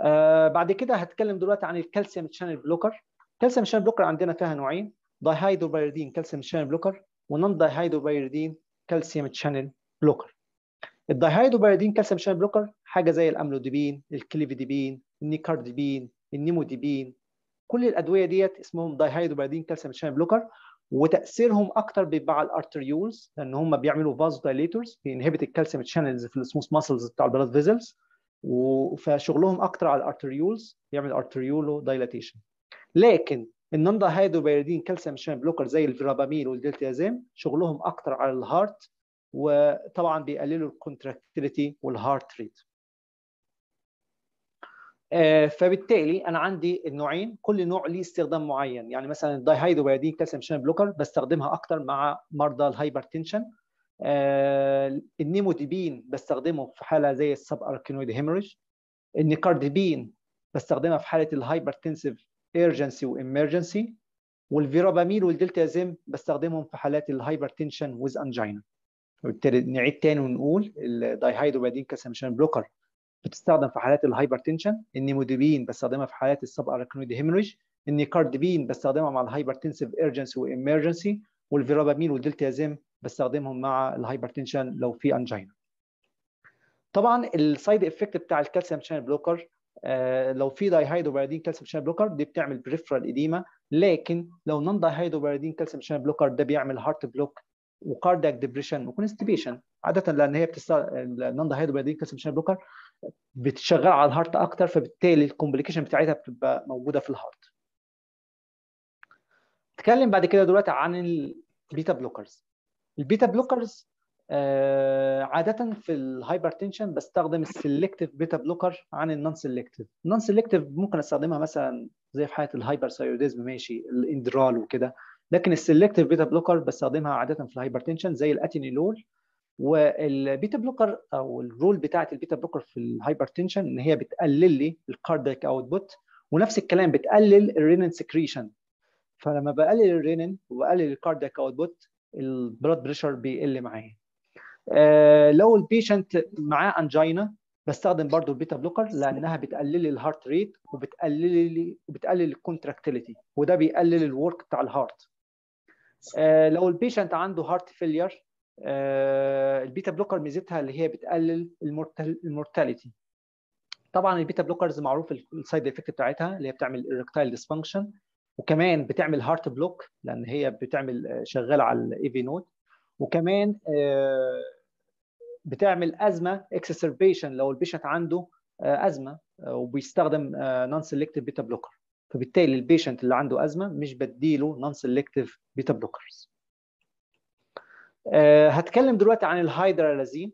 آه، بعد كده هتكلم دلوقتي عن الكالسيوم شانل بلوكر الكالسيوم شانل بلوكر عندنا فيها نوعين دايهايدروبيريدين كالسيوم شانل بلوكر ونون دايهايدروبيريدين كالسيوم شانل بلوكر الدايهايدروبيريدين كالسيوم شان بلوكر حاجه زي الاملوديبين الكليفيديبين النيكارديبين النيموديبين كل الادويه ديت اسمهم دايهايدروبيريدين كالسيوم شان بلوكر وتاثيرهم اكتر بيبقى على الارتريولز لان هم بيعملوا فاز دايليتورز بينهبت الكالسيوم شانلز في السموث ماسلز بتاع البلاد فيزلز فشغلهم اكتر على الارتريولز بيعمل ارتريولو دايلاتيشن لكن النون دايهايدروبيريدين كالسيوم شان بلوكر زي الفيرابامين والدلتيازام شغلهم اكتر على الهارت وطبعا بيقللوا الكونتراكتيليتي والهارت ريت فبالتالي انا عندي النوعين كل نوع ليه استخدام معين يعني مثلا الدايهيدروبيادين كالسيوم شانل بلوكر بستخدمها اكتر مع مرضى الهايبرتنشن آه، النيموديبين بستخدمه في حاله زي السب اركينويد هيموريج النيكارديبين بستخدمها في حاله الهايبرتنسيف ايرجنسي وامرجنسي والفيرابامين والدلتا زيم بستخدمهم في حالات الهايبرتنشن ويز انجينا نعيد تاني ونقول الدايهيدروبادين كالسيوم بلوكر بتستخدم في حالات الهايبرتنشن النيموديبين بستخدمها في حالات السب اراكنويد هيموريج النيكاردبين بستخدمها مع الهايبرتنسيف ايرجنسي وامرجنسي والفيرابامين والدلتازيم بستخدمهم مع الهايبرتنشن لو في انجينا طبعا السايد افكت بتاع الكالسيوم شانل بلوكر لو في دايهيدروبيرادين كالسيوم شانل بلوكر دي بتعمل بريفرال اديما لكن لو نون دايهيدروبيرادين كالسيوم شانل بلوكر ده بيعمل هارت بلوك وكاردياك ديبريشن وكونستبيشن عاده لان هي بتستغل النون هايدروبيادين كالسيوم بلوكر بتشغل على الهارت اكتر فبالتالي الكومبليكيشن بتاعتها بتبقى موجوده في الهارت نتكلم بعد كده دلوقتي عن البيتا بلوكرز البيتا بلوكرز عاده في الهايبرتنشن بستخدم السلكتيف بيتا بلوكر عن النون سلكتيف النون سلكتيف ممكن استخدمها مثلا زي في حاله الهايبرثايروديزم ماشي الاندرال وكده لكن السلكتيف بيتا بلوكر بستخدمها عاده في الهايبرتنشن زي الاتينيلول والبيتا بلوكر او الرول بتاعه البيتا بلوكر في الهايبرتنشن ان هي بتقلل لي الكاردياك اوتبوت ونفس الكلام بتقلل الرينين سكريشن فلما بقلل الرينين وبقلل الكاردياك اوتبوت البلاد بريشر بيقل معايا آه لو البيشنت معاه انجينا بستخدم برضو البيتا بلوكر لانها بتقلل لي الهارت ريت وبتقلل لي وبتقلل الكونتراكتيليتي وده بيقلل الورك بتاع الهارت آه، لو البيشنت عنده هارت آه، فيلير البيتا بلوكر ميزتها اللي هي بتقلل المورتاليتي طبعا البيتا بلوكرز معروف السايد افكت بتاعتها اللي هي بتعمل اركتايل ديسفانكشن وكمان بتعمل هارت بلوك لان هي بتعمل آه، شغاله على الاي في نود وكمان بتعمل ازمه اكسسربيشن لو البيشنت عنده ازمه وبيستخدم نون سيلكتيف بيتا بلوكر فبالتالي البيشنت اللي عنده ازمه مش بديله نون سيلكتيف بيتا بلوكرز أه هتكلم دلوقتي عن الهايدرالازين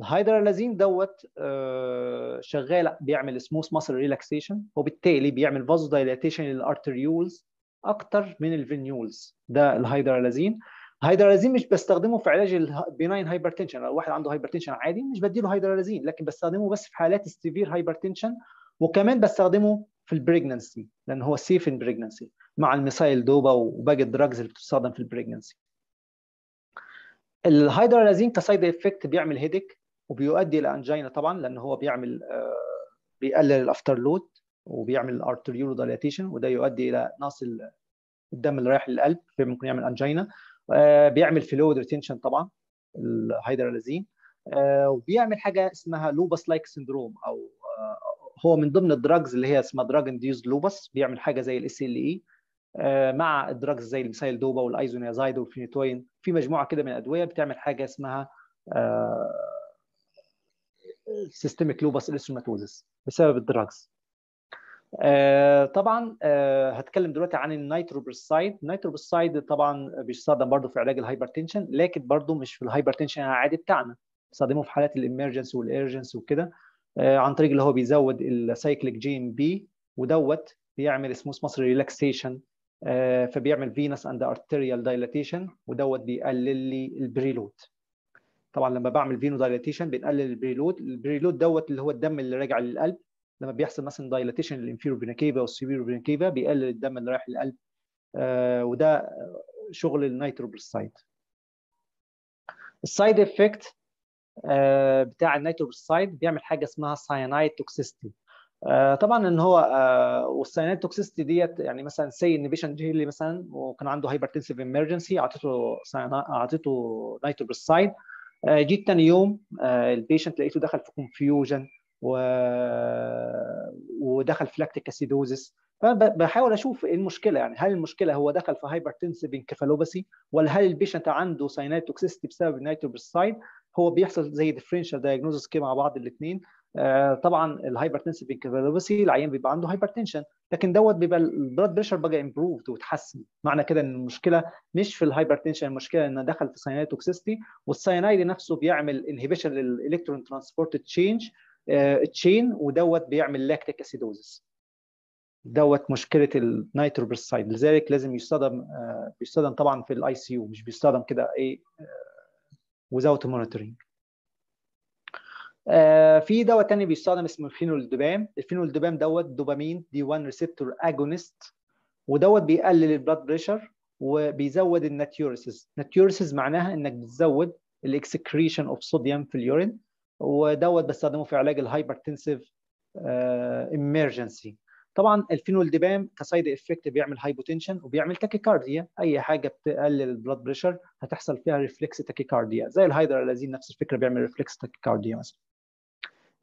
الهايدرالازين دوت أه شغال بيعمل سموث ماسل ريلاكسيشن وبالتالي بيعمل فازو دايلاتيشن للارتريولز اكتر من الفينيولز ده الهايدرالازين الهايدرالازين مش بستخدمه في علاج البناين هايبرتنشن لو واحد عنده هايبرتنشن عادي مش بديله هايدرالازين لكن بستخدمه بس في حالات السيفير هايبرتنشن وكمان بستخدمه في البريجننسي لان هو سيف ان بريجننسي مع الميسايل دوبا وباقي الدراجز اللي بتستخدم في البريجننسي الهايدرالازين كسايد افكت بيعمل هيديك وبيؤدي الى انجينا طبعا لان هو بيعمل آه، بيقلل الافتر لود وبيعمل الارتريولو دايليتيشن وده يؤدي الى نقص الدم اللي رايح للقلب فممكن يعمل انجينا آه، بيعمل فلويد ريتنشن طبعا الهايدرالازين آه، وبيعمل حاجه اسمها لوبس لايك سندروم او هو من ضمن الدراجز اللي هي اسمها دراج انديوز لوبس بيعمل حاجه زي الاس ال اي آه، مع الدراجز زي المسايل دوبا والايزونيازايد والفينيتوين في مجموعه كده من الادويه بتعمل حاجه اسمها سيستميك لوبس الستروماتوزس بسبب الدراجز آه، طبعا آه، هتكلم دلوقتي عن النيتروبرسايد النيتروبرسايد طبعا بيستخدم برضه في علاج الهايبرتنشن لكن برضه مش في الهايبرتنشن العادي بتاعنا بنستخدمه في حالات الامرجنس والارجنس وكده آه، عن طريق اللي هو بيزود السايكليك ام بي ودوت بيعمل اسمه مصر ريلاكسيشن آه، فبيعمل فينس اند ارتيريال دايلاتيشن ودوت بيقلل لي البريلود طبعا لما بعمل فينو دايلاتيشن بنقلل البريلود البريلود دوت اللي هو الدم اللي راجع للقلب لما بيحصل مثلا دايلاتيشن للانفيرو بينكيفا والسيفيرو بينكيفا بيقلل الدم اللي رايح للقلب آه، وده شغل النيتروبلسايد السايد افكت آه، بتاع النيتروبسايد بيعمل حاجه اسمها ساينايد آه، توكسيستي طبعا ان هو آه، والساينايد توكسيستي ديت يعني مثلا سي ان بيشنت جه مثلا وكان عنده هايبرتنسيف امرجنسي اعطيته اعطيته نيتروبسايد جيت تاني يوم البيشنت لقيته دخل في كونفيوجن و... ودخل في لاكتيك اسيدوزس فبحاول اشوف ايه المشكله يعني هل المشكله هو دخل في هايبرتنسيف انكفالوباسي ولا هل البيشنت عنده ساينايد توكسيستي بسبب النيتروبسايد هو بيحصل زي ديفرنشال دايجنوزس كده مع بعض الاثنين آه طبعا الهايبرتنسيف بينكفالوبسي العيان بيبقى عنده هايبرتنشن لكن دوت بيبقى البلاد بريشر بقى امبروفد وتحسن معنى كده ان المشكله مش في الهايبرتنشن المشكله انه دخل في ساينايد توكسيستي والساينايد نفسه بيعمل انهبيشن للالكترون ترانسبورت تشينج تشين ودوت بيعمل لاكتيك اسيدوزس دوت مشكله النيتروبرسايد لذلك لازم يصطدم آه بيصطدم طبعا في الاي سي يو مش بيصطدم كده ايه without monitoring آه في دواء تاني بيستخدم اسمه الفينولدوبام، الفينولدوبام دوت دوبامين دي 1 ريسبتور اجونست ودوت بيقلل البلاد بريشر وبيزود الناتيورسز ناتيورسز معناها انك بتزود الاكسكريشن اوف صوديوم في اليورين ودوت بستخدمه في علاج الهايبرتنسيف امرجنسي آه، طبعا الفينولديبام كسايد افكت بيعمل هايبوتنشن وبيعمل تاكيكارديا اي حاجه بتقلل البلاد بريشر هتحصل فيها ريفلكس تاكيكارديا زي الهيدرالازين نفس الفكره بيعمل ريفلكس تاكيكارديا مثلا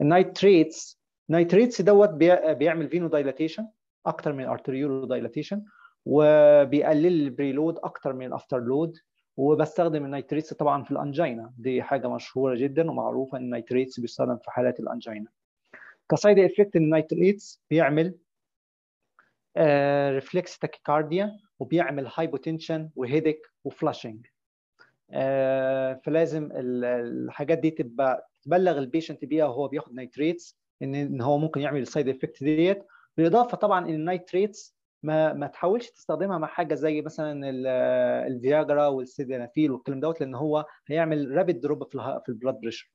النايتريتس نايتريتس دوت بيعمل فينو دايلاتيشن اكتر من الارتريولو دايلاتيشن وبيقلل البريلود اكتر من الافتر لود وبستخدم النايتريتس طبعا في الانجينا دي حاجه مشهوره جدا ومعروفه ان النايتريتس بيستخدم في حالات الانجينا كسايد افكت النايتريتس بيعمل ريفلكس آه، تاكيكارديا وبيعمل هايبوتنشن وهيدك وفلاشنج فلازم الحاجات دي تبقى تبلغ البيشنت بيها وهو بياخد نايتريتس ان ان هو ممكن يعمل السايد افكت ديت بالاضافه طبعا ان النايتريتس ما ما تحاولش تستخدمها مع حاجه زي مثلا الفياجرا والسيدنافيل والكلام دوت لان هو هيعمل رابيد دروب في البلاد بريشر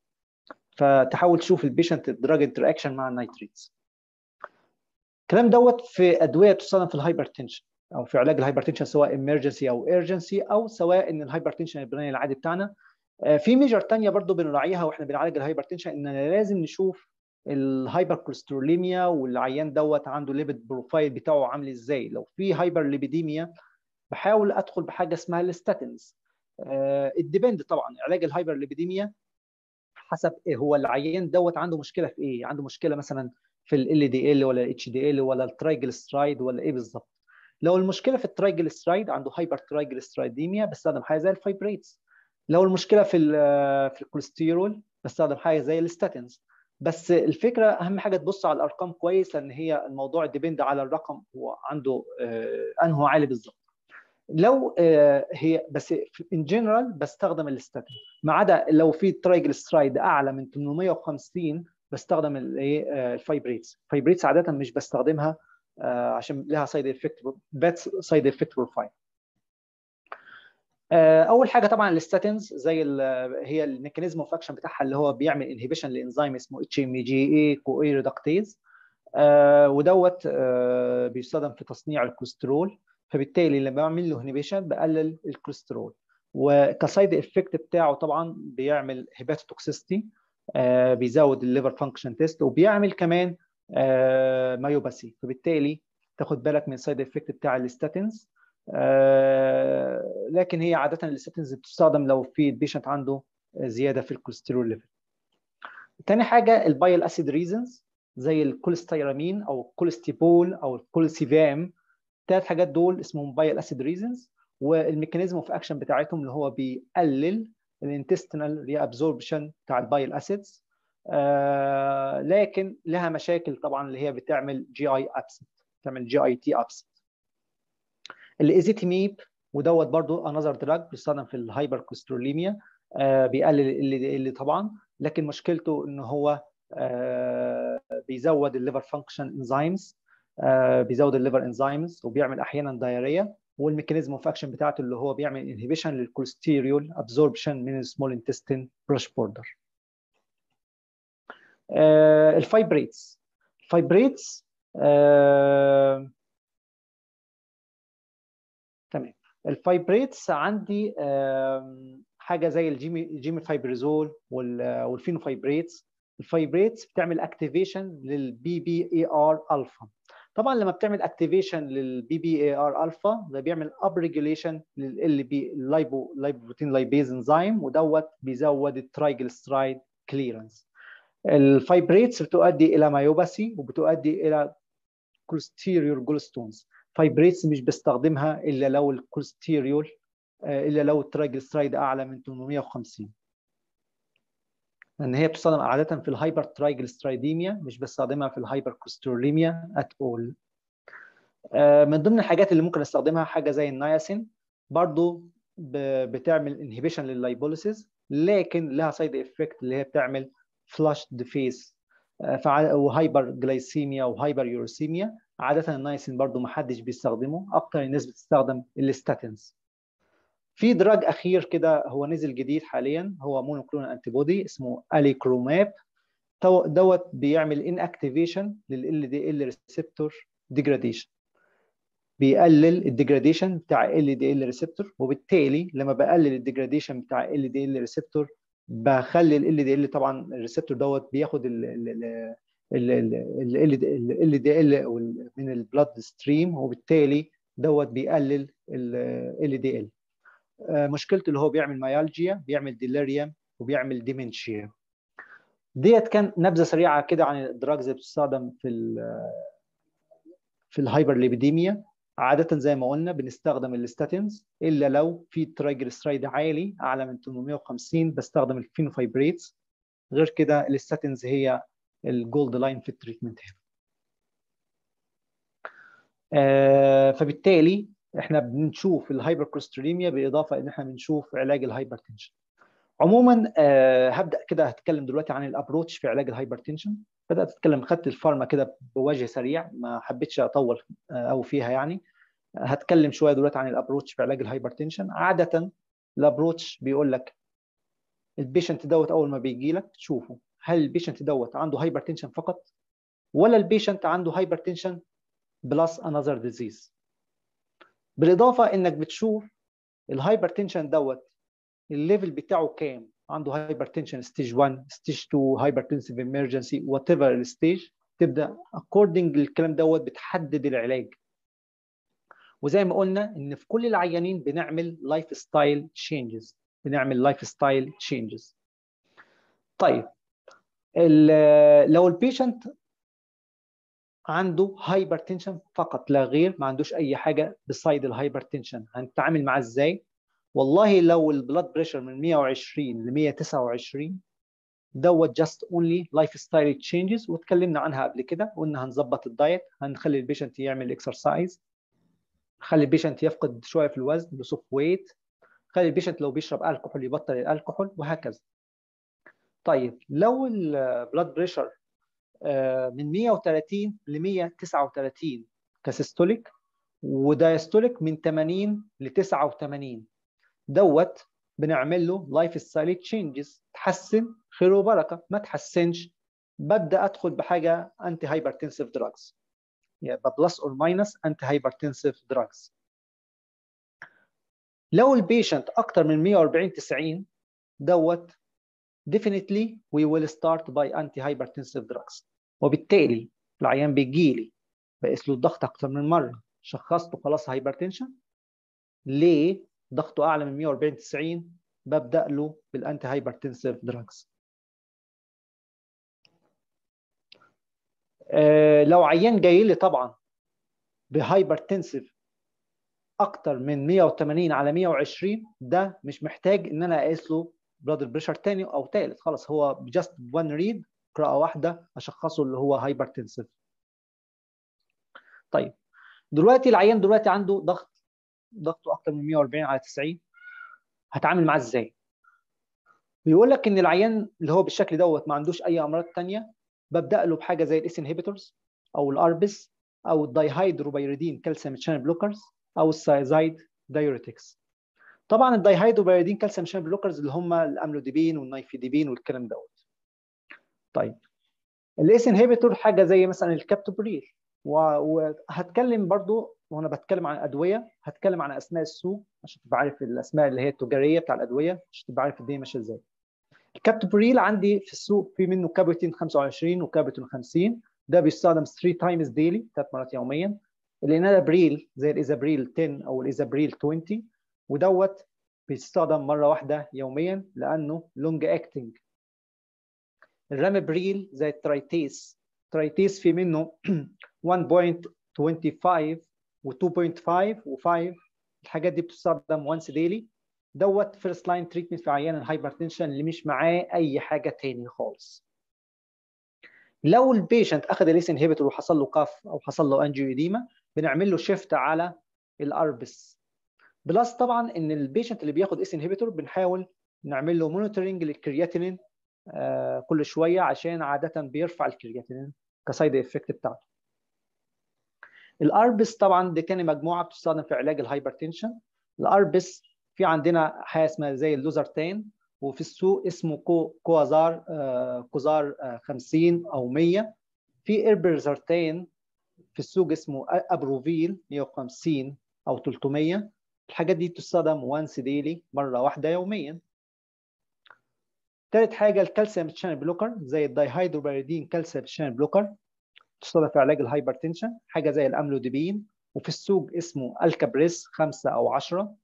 فتحاول تشوف البيشنت دراج انتراكشن مع النايتريتس الكلام دوت في ادويه تستخدم في الهايبرتنشن او في علاج الهايبرتنشن سواء امرجنسي او ايرجنسي او سواء ان الهايبرتنشن البناني العادي بتاعنا آه، في ميجر ثانيه برضو بنراعيها واحنا بنعالج الهايبرتنشن اننا لازم نشوف الهايبر كوليستروليميا والعيان دوت عنده ليبيد بروفايل بتاعه عامل ازاي لو في هايبر ليبيديميا بحاول ادخل بحاجه اسمها الستاتينز الديبند آه، طبعا علاج الهايبر ليبيديميا حسب ايه هو العيان دوت عنده مشكله في ايه عنده مشكله مثلا في ال دي ال ولا الاتش دي ال ولا الترايجل سترايد ولا ايه بالظبط لو المشكله في الترايجل سترايد عنده هايبر ترايجل سترايديميا بستخدم حاجه زي الفايبريتس لو المشكله في في الكوليسترول بستخدم حاجه زي الستاتينز بس الفكره اهم حاجه تبص على الارقام كويس لان هي الموضوع ديبند على الرقم هو عنده آه انه عالي بالظبط لو آه هي بس ان جنرال بستخدم الاستاتين ما عدا لو في ترايجل سترايد اعلى من 850 بستخدم الايه آه، الفايبريتس فايبريتس عاده مش بستخدمها آه، عشان لها سايد افكت بات سايد افكت بروفايل اول حاجه طبعا الاستاتينز زي آه، هي الميكانيزم اوف اكشن بتاعها اللي هو بيعمل انهبيشن لانزيم اسمه اتش ام جي اي كو اي ريدكتيز ودوت بيستخدم في تصنيع الكوليسترول فبالتالي لما بعمل له انهبيشن بقلل الكوليسترول وكسايد افكت بتاعه طبعا بيعمل هيباتوتوكسيستي آه، بيزود الليفر فانكشن تيست وبيعمل كمان مايوباسي آه، فبالتالي تاخد بالك من سايد افكت بتاع الاستاتنز آه، لكن هي عاده الاستاتنز بتستخدم لو في البيشنت عنده زياده في الكوليسترول ليفل تاني حاجه البايل اسيد ريزنز زي الكوليستيرامين او الكوليستيبول او الكوليسيفام الثلاث حاجات دول اسمهم بايل اسيد ريزنز والميكانيزم اوف اكشن بتاعتهم اللي هو بيقلل الانتستنال ريابزوربشن بتاع البايل اسيدز آه، لكن لها مشاكل طبعا اللي هي بتعمل جي اي ابسنت بتعمل جي اي تي ابسنت الايزيتيميب ودوت برضو انذر دراج بيستخدم في الهايبر كوليستروليميا آه بيقلل اللي طبعا لكن مشكلته ان هو آه، بيزود الليفر فانكشن انزيمز بيزود الليفر انزيمز وبيعمل احيانا دايريه والميكانيزم اوف اكشن بتاعته اللي هو بيعمل انهبيشن للكوليسترول ابزوربشن من السمول انتستين برش بوردر الفايبريتس الفايبريتس آه، تمام الفايبريتس عندي حاجه زي الجيمي الجيمي فايبريزول فايبريتس الفايبريتس بتعمل اكتيفيشن للبي بي اي ار الفا طبعا لما بتعمل اكتيفيشن للبي بي اي ار الفا ده بيعمل اب ريجوليشن لل بي اللايبو لايبوبروتين لايبيز انزيم ودوت بيزود الترايجلسترايد كليرنس الفايبريتس بتؤدي الى مايوباسي وبتؤدي الى كولستيريور جولستونز فايبريتس مش بستخدمها الا لو الكولستيريول آه، الا لو الترايجلسترايد اعلى من 850 ان هي بتستخدم عاده في الهايبر ترايجلسترايديميا مش بستخدمها في الهايبر كوستروليميا ات اول من ضمن الحاجات اللي ممكن استخدمها حاجه زي النياسين برضو بتعمل انهبيشن لللايبوليسيز لكن لها سايد افكت اللي هي بتعمل فلاش فيس وهايبر جلايسيميا وهايبر يوروسيميا عاده النايسين برضو ما حدش بيستخدمه اكتر الناس بتستخدم الاستاتينز في دراج اخير كده هو نزل جديد حاليا هو مونوكلون انتي بودي اسمه اليكروماب دوت بيعمل ان اكتيفيشن لل دي ال ريسبتور ديجراديشن بيقلل الديجراديشن بتاع ال دي ال ريسبتور وبالتالي لما بقلل الديجراديشن بتاع ال دي ال ريسبتور بخلي ال دي ال طبعا الريسبتور دوت بياخد ال ال دي ال من البلاد ستريم وبالتالي دوت بيقلل ال دي ال آه، مشكلته اللي هو بيعمل مايالجيا بيعمل ديليريوم وبيعمل ديمنشيا ديت كان نبذه سريعه كده عن الدراجز اللي بتستخدم في الـ في ليبيديميا عادة زي ما قلنا بنستخدم الاستاتينز إلا لو في سترايد عالي أعلى من 850 بستخدم الفينوفايبريتس غير كده الاستاتينز هي الجولد لاين في التريتمنت هنا. آه فبالتالي احنا بنشوف الهايبر كوليستروليميا بالاضافه ان احنا بنشوف علاج الهايبرتنشن عموما آه، هبدا كده هتكلم دلوقتي عن الابروتش في علاج الهايبرتنشن بدات اتكلم خدت الفارما كده بوجه سريع ما حبيتش اطول آه، او فيها يعني هتكلم شويه دلوقتي عن الابروتش في علاج الهايبرتنشن عاده الابروتش بيقول لك البيشنت دوت اول ما بيجي لك تشوفه هل البيشنت دوت عنده هايبرتنشن فقط ولا البيشنت عنده هايبرتنشن بلس انذر ديزيز بالاضافه انك بتشوف الهايبرتنشن دوت الليفل بتاعه كام عنده هايبرتنشن ستيج 1 ستيج 2 هايبرتنسيف ايمرجنسي وات ايفر الستيج تبدا اكوردنج للكلام دوت بتحدد العلاج وزي ما قلنا ان في كل العيانين بنعمل لايف ستايل تشينجز بنعمل لايف ستايل تشينجز طيب لو البيشنت عنده هايبرتنشن فقط لا غير ما عندوش اي حاجه بسايد الهايبرتنشن هنتعامل معاه ازاي والله لو البلاد بريشر من 120 ل 129 دوت جاست اونلي لايف ستايل تشينجز واتكلمنا عنها قبل كده قلنا هنظبط الدايت هنخلي البيشنت يعمل اكسرسايز خلي البيشنت يفقد شويه في الوزن يصف ويت خلي البيشنت لو بيشرب الكحول يبطل الكحول وهكذا طيب لو البلاد بريشر آه، من 130 ل 139 كسيستوليك ودايستوليك من 80 ل 89 دوت بنعمل له لايف ستايل تشينجز تحسن خير وبركه ما تحسنش ببدا ادخل بحاجه انتي هايبرتنسيف دراجز يبقى بلس اور ماينس انتي هايبرتنسيف دراجز لو البيشنت اكتر من 140 90 دوت definitely we will start by anti-hypertensive drugs وبالتالي العيان بيجي لي بقيس له الضغط اكتر من مره شخصته خلاص هايبرتنشن ليه ضغطه اعلى من 140 90 ببدا له بالانتي هايبرتنسيف دراجز لو عيان جاي لي طبعا بهايبرتنسيف اكتر من 180 على 120 ده مش محتاج ان انا اقيس له بلاد بريشر تاني او تالت خلاص هو جاست وان ريد قراءه واحده اشخصه اللي هو هايبرتنسيف طيب دلوقتي العيان دلوقتي عنده ضغط ضغطه اكتر من 140 على 90 هتعامل معاه ازاي بيقول لك ان العيان اللي هو بالشكل دوت ما عندوش اي امراض ثانيه ببدا له بحاجه زي الاس انهبيتورز او الاربس او الدايهايدروبيريدين كالسيوم شان بلوكرز او السايزايد دايوريتكس طبعا الدايهايدروبيريدين كالسيوم شان بلوكرز اللي هم الاملوديبين والنايفيديبين والكلام دوت طيب الاس انهبيتور حاجه زي مثلا الكابتوبريل وهتكلم برضو وانا بتكلم عن ادويه هتكلم عن اسماء السوق عشان تبقى عارف الاسماء اللي هي التجاريه بتاع الادويه عشان تبقى عارف الدنيا ماشيه ازاي الكابتوبريل عندي في السوق في منه كابوتين 25 وكابوتين 50 ده بيستخدم 3 تايمز ديلي ثلاث مرات يوميا الانابريل زي الايزابريل 10 او الايزابريل 20 ودوت بيستخدم مره واحده يوميا لانه لونج اكتنج الرامبريل زي الترايتيس الترايتيس في منه 1.25 و2.5 و5 الحاجات دي بتستخدم وانس ديلي دوت فيرست لاين تريتمنت في عيان الهايبرتنشن اللي مش معاه اي حاجه تاني خالص لو البيشنت اخذ الليس انهبيتور وحصل له كاف او حصل له انجيوديما بنعمل له شيفت على الاربس بلس طبعا ان البيشنت اللي بياخد اس انهبيتور بنحاول نعمل له مونيتورنج للكرياتينين آه، كل شويه عشان عاده بيرفع الكرياتين كسايد افكت بتاعته الاربس طبعا دي تاني مجموعه بتستخدم في علاج الهايبرتنشن الاربس في عندنا حاجه اسمها زي اللوزرتين وفي السوق اسمه كو كوازار آه، كوزار 50 آه، او 100 في اربرزرتان في السوق اسمه ابروفيل 150 او 300 الحاجات دي تستخدم وانس ديلي مره واحده يوميا ثالث حاجه الكالسيوم تشان بلوكر زي الدايهيدروبيريدين كالسيوم تشان بلوكر تستخدم في علاج الهايبرتنشن حاجه زي الاملودبين وفي السوق اسمه الكابريس 5 او 10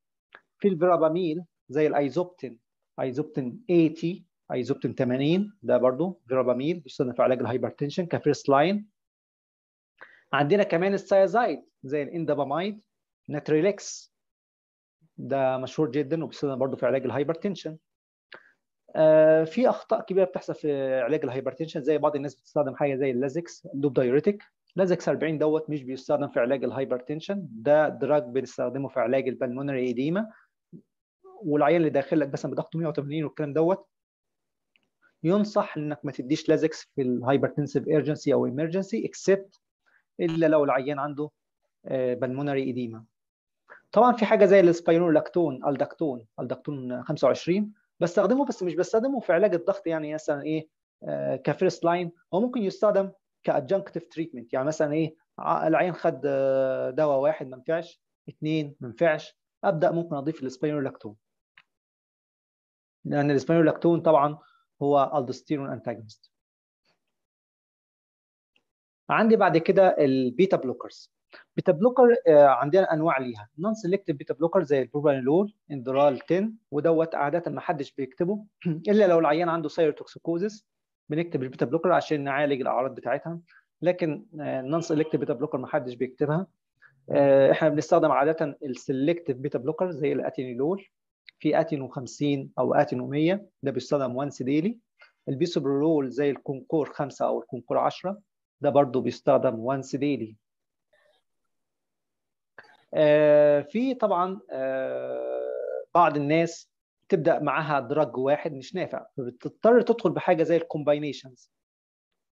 في الفيراباميل زي الايزوبتين ايزوبتين 80 ايزوبتين 80 ده برضو فيراباميل بيستخدم في علاج الهايبرتنشن كفيرست لاين عندنا كمان السيازايد زي الاندابامايد ناتريلكس ده مشهور جدا وبيستخدم برضه في علاج الهايبرتنشن آه، في اخطاء كبيره بتحصل في علاج الهايبرتنشن زي بعض الناس بتستخدم حاجه زي اللازكس دوب دايوريتك لازكس 40 دوت مش بيستخدم في علاج الهايبرتنشن ده دراج بنستخدمه في علاج البلمونري ايديما والعيان اللي داخل لك مثلا بضغط 180 والكلام دوت ينصح انك ما تديش لازكس في الهايبرتنسيف ايرجنسي او ايمرجنسي اكسبت الا لو العيان عنده بلمونري آه، ايديما طبعا في حاجه زي السبايرونولاكتون الدكتون الدكتون 25 بستخدمه بس مش بستخدمه في علاج الضغط يعني مثلا ايه آه، كفيرست لاين هو ممكن يستخدم كادجنكتيف تريتمنت يعني مثلا ايه العين خد آه، دواء واحد ما نفعش اثنين ما نفعش ابدا ممكن اضيف الاسبيرولاكتون لان الاسبيرولاكتون طبعا هو الدوستيرون انتاجونست عندي بعد كده البيتا بلوكرز بيتا آه، بلوكر عندنا انواع ليها نون سيلكتيف بيتا بلوكر زي البروبانولول اندرال 10 ودوت عاده ما حدش بيكتبه الا لو العيان عنده سيروتوكسيكوزيس بنكتب البيتا بلوكر عشان نعالج الاعراض بتاعتها لكن نون سيلكتيف بيتا بلوكر ما حدش بيكتبها آه، احنا بنستخدم عاده السيلكتيف بيتا بلوكر زي الاتينيلول في اتينو 50 او اتينو 100 ده بيستخدم وانس ديلي البيسوبرول زي الكونكور 5 او الكونكور 10 ده برضه بيستخدم وانس ديلي آه، في طبعا آه، بعض الناس تبدا معاها دراج واحد مش نافع فبتضطر تدخل بحاجه زي الكومباينيشنز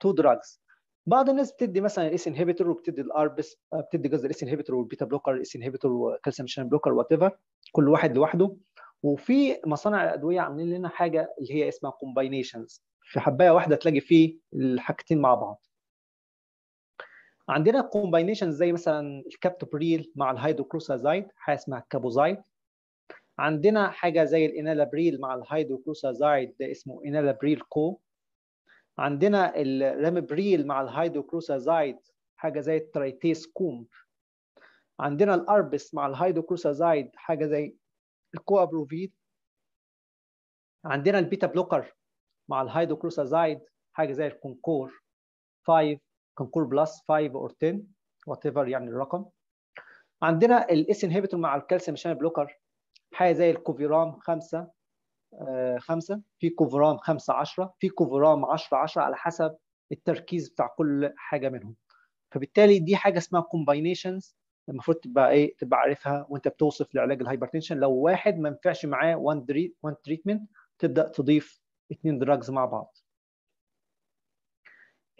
تو دراجز بعض الناس بتدي مثلا الاس انهبيتور وبتدي الاربس آه، بتدي جزء الاس انهبيتور والبيتا بلوكر الاس انهبيتور والكالسيوم شان بلوكر وات ايفر كل واحد لوحده وفي مصانع الادويه عاملين لنا حاجه اللي هي اسمها كومباينيشنز في حبايه واحده تلاقي فيه الحاجتين مع بعض عندنا كومباينيشن زي مثلا الكابتوبريل مع الهيدروكلوسازايد حاجه اسمها كابوزايد عندنا حاجه زي الانالابريل مع الهيدروكلوسازايد اسمه انالابريل كو عندنا الرامبريل مع الهيدروكلوسازايد حاجه زي الترايتيس كومب عندنا الاربس مع الهيدروكلوسازايد حاجه زي الكوابروفيد عندنا البيتا بلوكر مع الهيدروكلوسازايد حاجه زي الكونكور 5 كنقول بلس 5 اور 10 وات ايفر يعني الرقم عندنا الاس انهبيتور مع الكالسيوم شانل بلوكر حاجه زي الكوفيرام 5 5 آه، في كوفيرام 5 10 في كوفيرام 10 10 على حسب التركيز بتاع كل حاجه منهم فبالتالي دي حاجه اسمها كومباينيشنز المفروض تبقى ايه تبقى عارفها وانت بتوصف لعلاج الهايبرتنشن لو واحد ما ينفعش معاه 1 وان تريتمنت تبدا تضيف اثنين دراجز مع بعض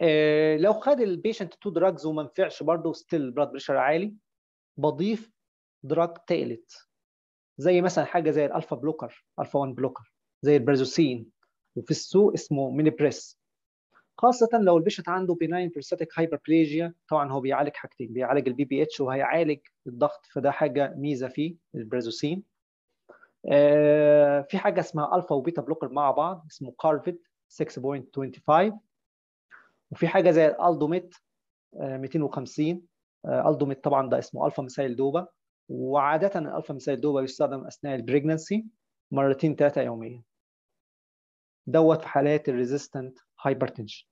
آه، لو خد البيشنت تو دراجز وما نفعش برضه ستيل بلاد بريشر عالي بضيف دراج تالت زي مثلا حاجه زي الالفا بلوكر الفا 1 بلوكر زي البرازوسين وفي السوق اسمه بريس خاصة لو البيشنت عنده بناين بروستاتيك هايبربليجيا طبعا هو بيعالج حاجتين بيعالج البي بي اتش وهيعالج الضغط فده حاجة ميزة فيه البرازوسين آه في حاجة اسمها الفا وبيتا بلوكر مع بعض اسمه كارفيد 6.25 وفي حاجه زي الالدوميت 250 آه، آه، الدوميت طبعا ده اسمه الفا مسائل دوبا وعاده الالفا مسائل دوبا بيستخدم اثناء البريجنسي مرتين ثلاثه يوميا دوت في حالات الريزيستنت هايبرتنشن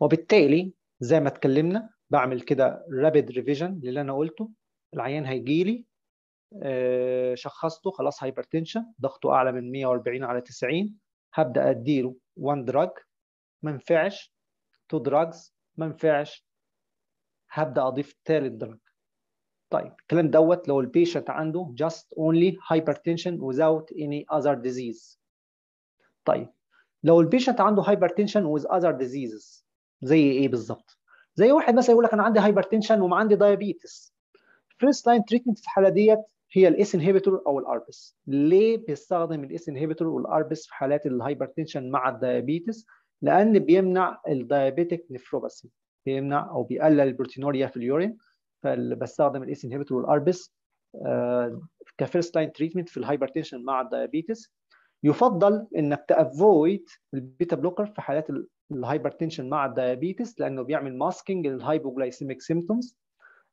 وبالتالي زي ما اتكلمنا بعمل كده رابيد ريفيجن للي انا قلته العيان هيجي لي آه، شخصته خلاص هايبرتنشن ضغطه اعلى من 140 على 90 هبدا اديله one drug ما ينفعش two drugs ما ينفعش هبدا اضيف ثالث دراج طيب الكلام دوت لو البيشنت عنده just only hypertension without any other disease طيب لو البيشنت عنده hypertension with other diseases زي ايه بالظبط زي واحد مثلا يقول لك انا عندي hypertension وما عندي diabetes first line treatment في الحاله ديت هي الاس انهبيتور او الاربس ليه بيستخدم الاس انهبيتور والاربس في حالات الهايبرتنشن مع الديابيتس لان بيمنع الديابيتك نيفروباثي بيمنع او بيقلل البروتينوريا في اليورين فبستخدم الاس انهبيتور والاربس كفيرست لاين تريتمنت في الهايبرتنشن مع الديابيتس يفضل انك تافويد البيتا بلوكر في حالات الهايبرتنشن مع الديابيتس لانه بيعمل ماسكينج للهايبوجلايسيميك سيمتومز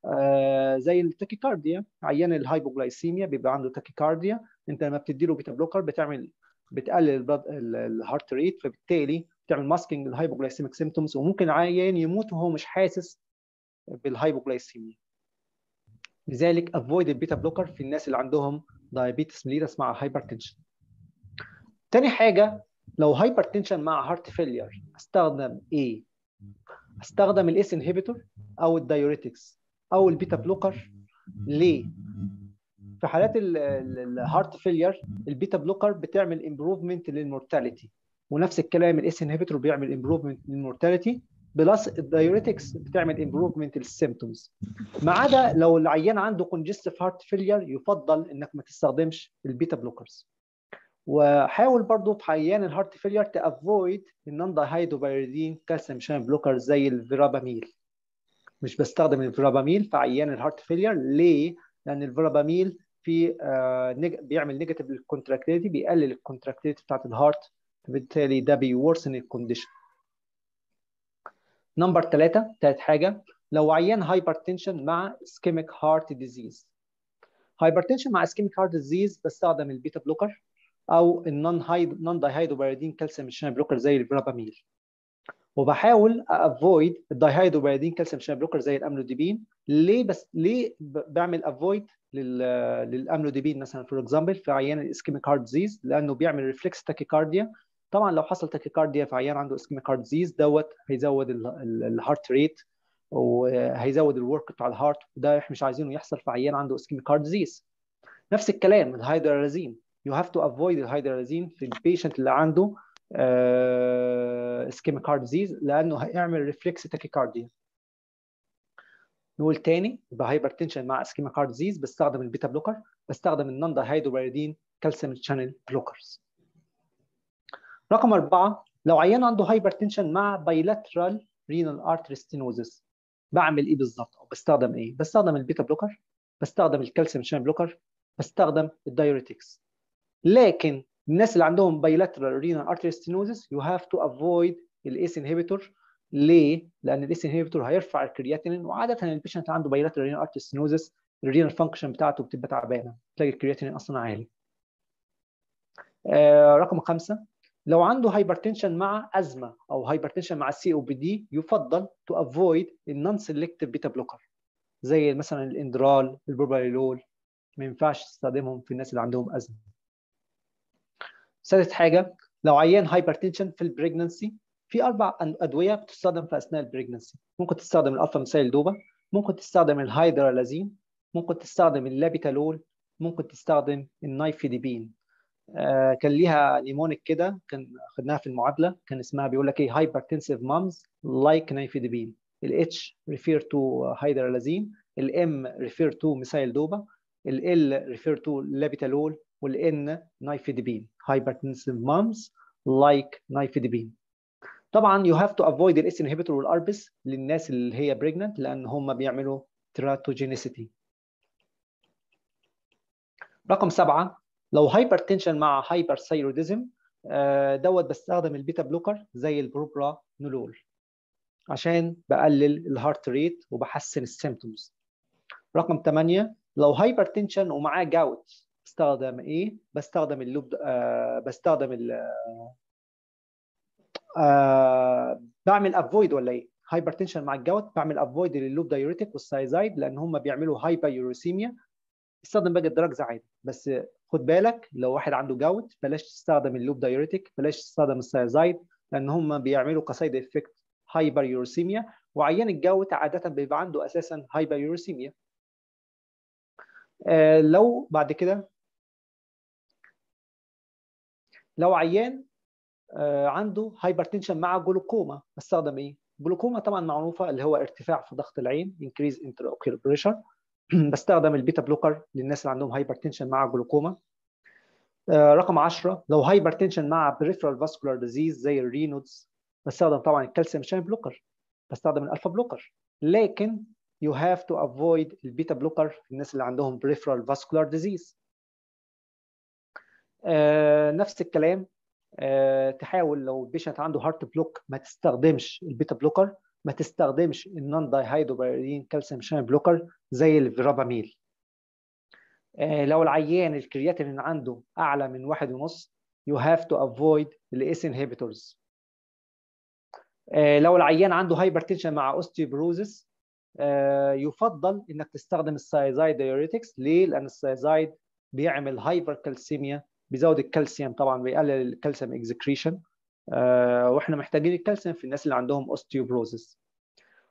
آه، زي التاكيكارديا عيان الهايبوغلايسيميا بيبقى عنده تاكيكارديا انت لما بتديله بيتا بلوكر بتعمل بتقلل الهارت ريت فبالتالي بتعمل ماسكينج للهايبوغلايسيميك سيمتومز وممكن عيان يموت وهو مش حاسس بالهايبوغلايسيميا لذلك افويد البيتا بلوكر في الناس اللي عندهم دايابيتس ميليتس مع هايبرتنشن تاني حاجه لو هايبرتنشن مع هارت فيلير استخدم ايه استخدم الاس انهبيتور او الدايوريتكس او البيتا بلوكر ليه؟ في حالات الهارت فيلير البيتا بلوكر بتعمل امبروفمنت للمورتاليتي ونفس الكلام الاس انهبيتور بيعمل امبروفمنت للمورتاليتي بلس الدايوريتكس بتعمل امبروفمنت للسيمتومز ما عدا لو العيان عنده كونجستيف هارت فيلير يفضل انك ما تستخدمش البيتا بلوكرز وحاول برضه في عيان الهارت فيلير تافويد النون دايهايدروبايريدين كالسيوم شان بلوكر زي الفيراباميل مش بستخدم الفراباميل في عيان الهارت فيلير ليه؟ لان الفراباميل في آه، بيعمل نيجاتيف للكونتراكتيفيتي بيقلل الكونتراكتيفيتي بتاعت الهارت فبالتالي ده بيورسن الكونديشن. نمبر ثلاثة ثالث حاجة لو عيان هايبرتنشن مع اسكيميك هارت ديزيز. هايبرتنشن مع اسكيميك هارت ديزيز بستخدم البيتا بلوكر او النون هايد نون دايهايدوبيريدين كالسيوم شين بلوكر زي الفراباميل. وبحاول افويد الدايهايدروبيريدين كالسيوم شان بلوكر زي الاملوديبين ليه بس ليه بعمل افويد للاملوديبين مثلا فور اكزامبل في عيان الاسكيميك هارت ديزيز لانه بيعمل ريفلكس تاكيكارديا طبعا لو حصل تاكيكارديا في عيان عنده اسكيميك هارت ديزيز دوت هيزود الهارت ريت وهيزود الورك بتاع الهارت وده احنا مش عايزينه يحصل في عيان عنده اسكيميك هارت ديزيز نفس الكلام الهيدرالازين يو هاف تو افويد الهيدرالازين في البيشنت اللي عنده اسكيميك هارت ديزيز لانه هيعمل ريفلكس تاكيكارديا نقول تاني بهايبرتنشن مع اسكيميك هارت ديزيز بستخدم البيتا بلوكر بستخدم النون دايهايدروبيريدين كالسيوم شانل بلوكرز رقم أربعة لو عيان عنده هايبرتنشن مع بايلاترال رينال ارتري ستينوزس بعمل ايه بالظبط او بستخدم ايه بستخدم البيتا بلوكر بستخدم الكالسيوم شانل بلوكر بستخدم الدايوريتكس لكن الناس اللي عندهم bilateral renal artery stenosis you have to avoid the ACE inhibitor ليه؟ لان ACE inhibitor هيرفع الكرياتينين وعاده يعني البيشنت عنده bilateral renal ارتري ستينوزس renal function بتاعته بتبقى تعبانه تلاقي الكرياتينين اصلا عالي. آه، رقم خمسه لو عنده hypertension مع ازمه او hypertension مع COPD يفضل to avoid the non-selective beta blocker زي مثلا الاندرال البروبايلول ما ينفعش تستخدمهم في الناس اللي عندهم ازمه. ثالث حاجه لو عيان هايبرتنشن في البريجننسي في اربع ادويه بتستخدم في اثناء البريجننسي ممكن تستخدم الالفا مسائل دوبا ممكن تستخدم الهيدرالازين ممكن تستخدم اللابيتالول ممكن تستخدم النايفيديبين آه كان ليها نيمونيك كده كان خدناها في المعادله كان اسمها بيقول لك ايه هايبرتنسيف مامز لايك نايفيديبين الاتش ريفير تو هيدرالازين الام ريفير تو مسائل دوبا ال ريفير تو لابيتالول والان نايفيدبين hypertensive مامز like نايفيدبين طبعا you have to avoid الاس inhibitor والاربس للناس اللي هي pregnant لان هم بيعملوا teratogenicity رقم سبعة لو هايبرتنشن مع هايبرثايروديزم آه، دوت بستخدم البيتا بلوكر زي البروبرا نولول عشان بقلل الهارت ريت وبحسن السيمتومز رقم 8 لو هايبرتنشن ومعاه جاوت بستخدم ايه بستخدم اللوب آه بستخدم ال آه بعمل افويد ولا ايه هايبرتنشن مع الجوت بعمل افويد لللوب دايوريتيك والسايزايد لان هم بيعملوا هايبايوريسيميا استخدم باقي الدراجز عادي بس خد بالك لو واحد عنده جوت بلاش تستخدم اللوب دايوريتيك بلاش تستخدم السايزايد لان هم بيعملوا كسايد افكت هايبريورسيميا وعيان الجوت عاده بيبقى عنده اساسا هايبريورسيميا آه لو بعد كده لو عيان آه، عنده هايبرتنشن مع جلوكوما بستخدم ايه؟ جلوكوما طبعا معروفه اللي هو ارتفاع في ضغط العين انكريز انتر اوكير بريشر بستخدم البيتا بلوكر للناس اللي عندهم هايبرتنشن مع جلوكوما آه، رقم 10 لو هايبرتنشن مع بريفرال فاسكولار ديزيز زي الرينودز بستخدم طبعا الكالسيوم شان بلوكر بستخدم الالفا بلوكر لكن يو هاف تو افويد البيتا بلوكر للناس الناس اللي عندهم peripheral vascular disease آه، نفس الكلام آه، تحاول لو البيشنت عنده هارت بلوك ما تستخدمش البيتا بلوكر ما تستخدمش النون دايهايدروبيرين كالسيوم شان بلوكر زي الفيراباميل آه، لو العيان الكرياتين عنده اعلى من واحد ونص يو هاف تو افويد الاس انهبيتورز لو العيان عنده هايبرتنشن مع اوستيوبروزس يفضل انك تستخدم السايزايد ديوريتكس ليه؟ لان السايزايد بيعمل هايبر كالسيميا بيزود الكالسيوم طبعا بيقلل الكالسيوم اكزكريشن آه، واحنا محتاجين الكالسيوم في الناس اللي عندهم اوستيوبروزس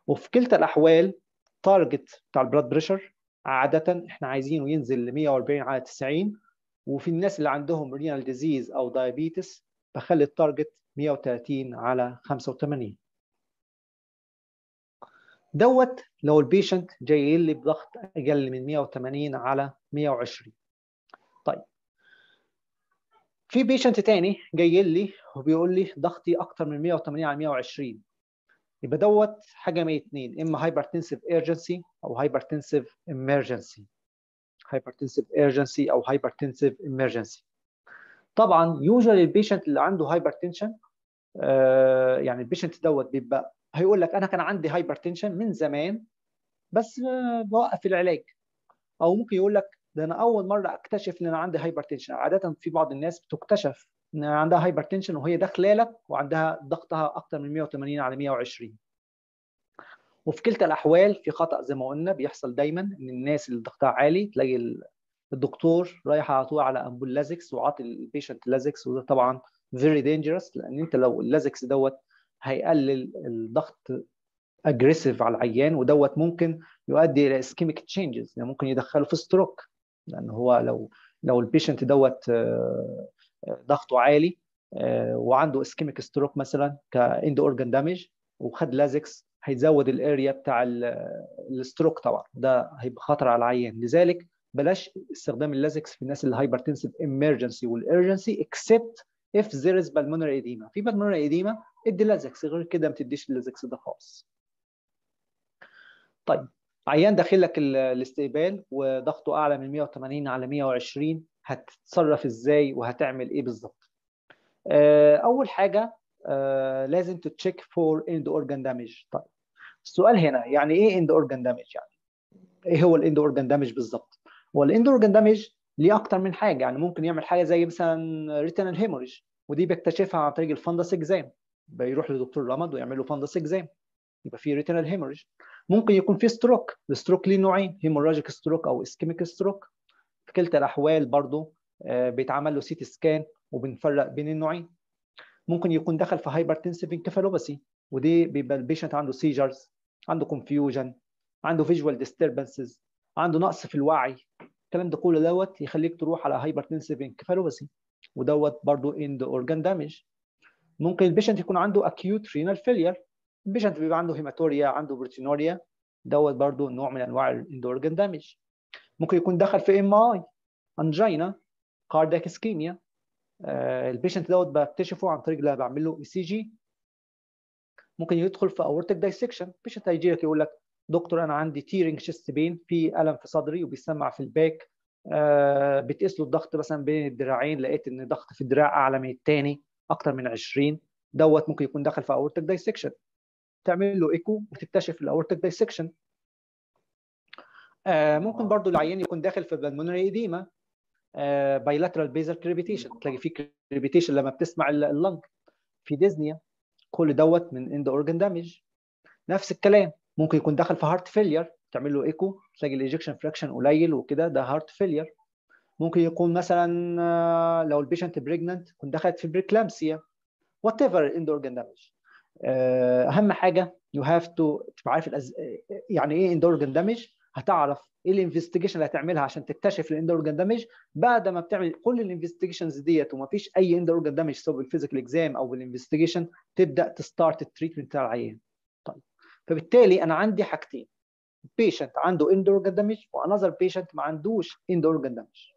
وفي كلتا الاحوال التارجت بتاع البلاد بريشر عاده احنا عايزينه ينزل ل 140 على 90 وفي الناس اللي عندهم رينال ديزيز او دايابيتس بخلي التارجت 130 على 85 دوت لو البيشنت جاي لي بضغط اقل من 180 على 120 في بيشنت تاني جاي لي وبيقول لي ضغطي اكتر من 180 على 120 يبقى دوت حاجه من اتنين اما هايبرتنسيف ايرجنسي او هايبرتنسيف ايمرجنسي هايبرتنسيف ايرجنسي او هايبرتنسيف ايمرجنسي طبعا يوجوالي البيشنت اللي عنده هايبرتنشن آه، يعني البيشنت دوت بيبقى هيقول لك انا كان عندي هايبرتنشن من زمان بس آه، بوقف العلاج او ممكن يقول لك ده انا اول مره اكتشف ان انا عندي هايبرتنشن عاده في بعض الناس بتكتشف ان عندها هايبرتنشن وهي داخله لك وعندها ضغطها اكتر من 180 على 120 وفي كلتا الاحوال في خطا زي ما قلنا بيحصل دايما ان الناس اللي ضغطها عالي تلاقي الدكتور رايح على طول على امبول لازكس وعاطي البيشنت لازكس وده طبعا فيري دينجرس لان انت لو اللازكس دوت هيقلل الضغط اجريسيف على العيان ودوت ممكن يؤدي الى اسكيميك تشينجز يعني ممكن يدخله في ستروك لان هو لو لو البيشنت دوت آه، ضغطه عالي آه، وعنده اسكيميك ستروك مثلا كاند اورجان دامج وخد لازكس هيزود الاريا بتاع الستروك طبعا ده هيبقى خطر على العيان لذلك بلاش استخدام اللازكس في الناس اللي هايبرتنسيف امرجنسي والارجنسي اكسبت اف ذير از pulmonary ايديما في pulmonary ايديما ادي لازكس غير كده ما تديش اللازكس ده خالص طيب عيان داخل لك الاستقبال وضغطه اعلى من 180 على 120 هتتصرف ازاي وهتعمل ايه بالظبط آه، اول حاجه آه، لازم تتشيك فور اند اورجان دامج طيب السؤال هنا يعني ايه اند اورجان دامج يعني ايه هو الاند اورجان دامج بالظبط هو الاند اورجان دامج ليه اكتر من حاجه يعني ممكن يعمل حاجه زي مثلا ريتنال هيموريج ودي بيكتشفها عن طريق الفندس اكزام بيروح لدكتور رمض ويعمل له فندس اكزام يبقى في ريتنال هيموريج ممكن يكون في ستروك الستروك ليه نوعين هيموراجيك ستروك او اسكيميك ستروك في كلتا الاحوال برضو آه، بيتعمل له سيتي سكان وبنفرق بين النوعين ممكن يكون دخل في هايبرتنسيف انكفالوباسي ودي بيبقى البيشنت عنده سيجرز عنده كونفيوجن عنده فيجوال ديستربنسز عنده نقص في الوعي الكلام ده كله دوت يخليك تروح على هايبرتنسيف انكفالوباسي ودوت برضو اند اورجان دامج ممكن البيشنت يكون عنده اكيوت رينال فيلير البيشنت بيبقى عنده هيماتوريا عنده بروتينوريا دوت برضو نوع من انواع الاندورجن دامج ممكن يكون دخل في ام اي انجينا كاردياك اسكيميا البيشنت دوت بكتشفه عن طريق اللي بعمل له اي سي جي ممكن يدخل في اورتك دايسكشن بيشنت هيجي لك يقول لك دكتور انا عندي تيرنج شيست بين في الم في صدري وبيسمع في الباك آه، بتقيس له الضغط مثلا بين الدراعين لقيت ان ضغط في الدراع اعلى من الثاني اكتر من 20 دوت ممكن يكون دخل في اورتك دايسكشن تعمل له ايكو وتكتشف الاورتيك دايسكشن آه ممكن آه. برضو العيان يكون داخل في بالمونري ايديما آه bilateral basal crepitation تلاقي في crepitation لما بتسمع اللنج في ديزنيا كل دوت من اند اورجن دامج نفس الكلام ممكن يكون داخل في هارت فيلير تعمل له ايكو تلاقي الايجكشن فراكشن قليل وكده ده هارت فيلير ممكن يكون مثلا آه، لو البيشنت بريجننت تكون دخلت في بريكلامسيا وات ايفر اند اورجن دامج آه، اهم حاجه يو هاف تو تبقى عارف يعني ايه اندورجن دامج هتعرف ايه الانفستيجيشن اللي هتعملها عشان تكتشف الاندورجن دامج بعد ما بتعمل كل الانفستيجيشنز ديت وما فيش اي اندورجن دامج سواء بالفيزيكال اكزام او بالانفستيجيشن تبدا تستارت التريتمنت بتاع العيان طيب فبالتالي انا عندي حاجتين بيشنت عنده اندورجن دامج وانذر بيشنت ما عندوش اندورجن دامج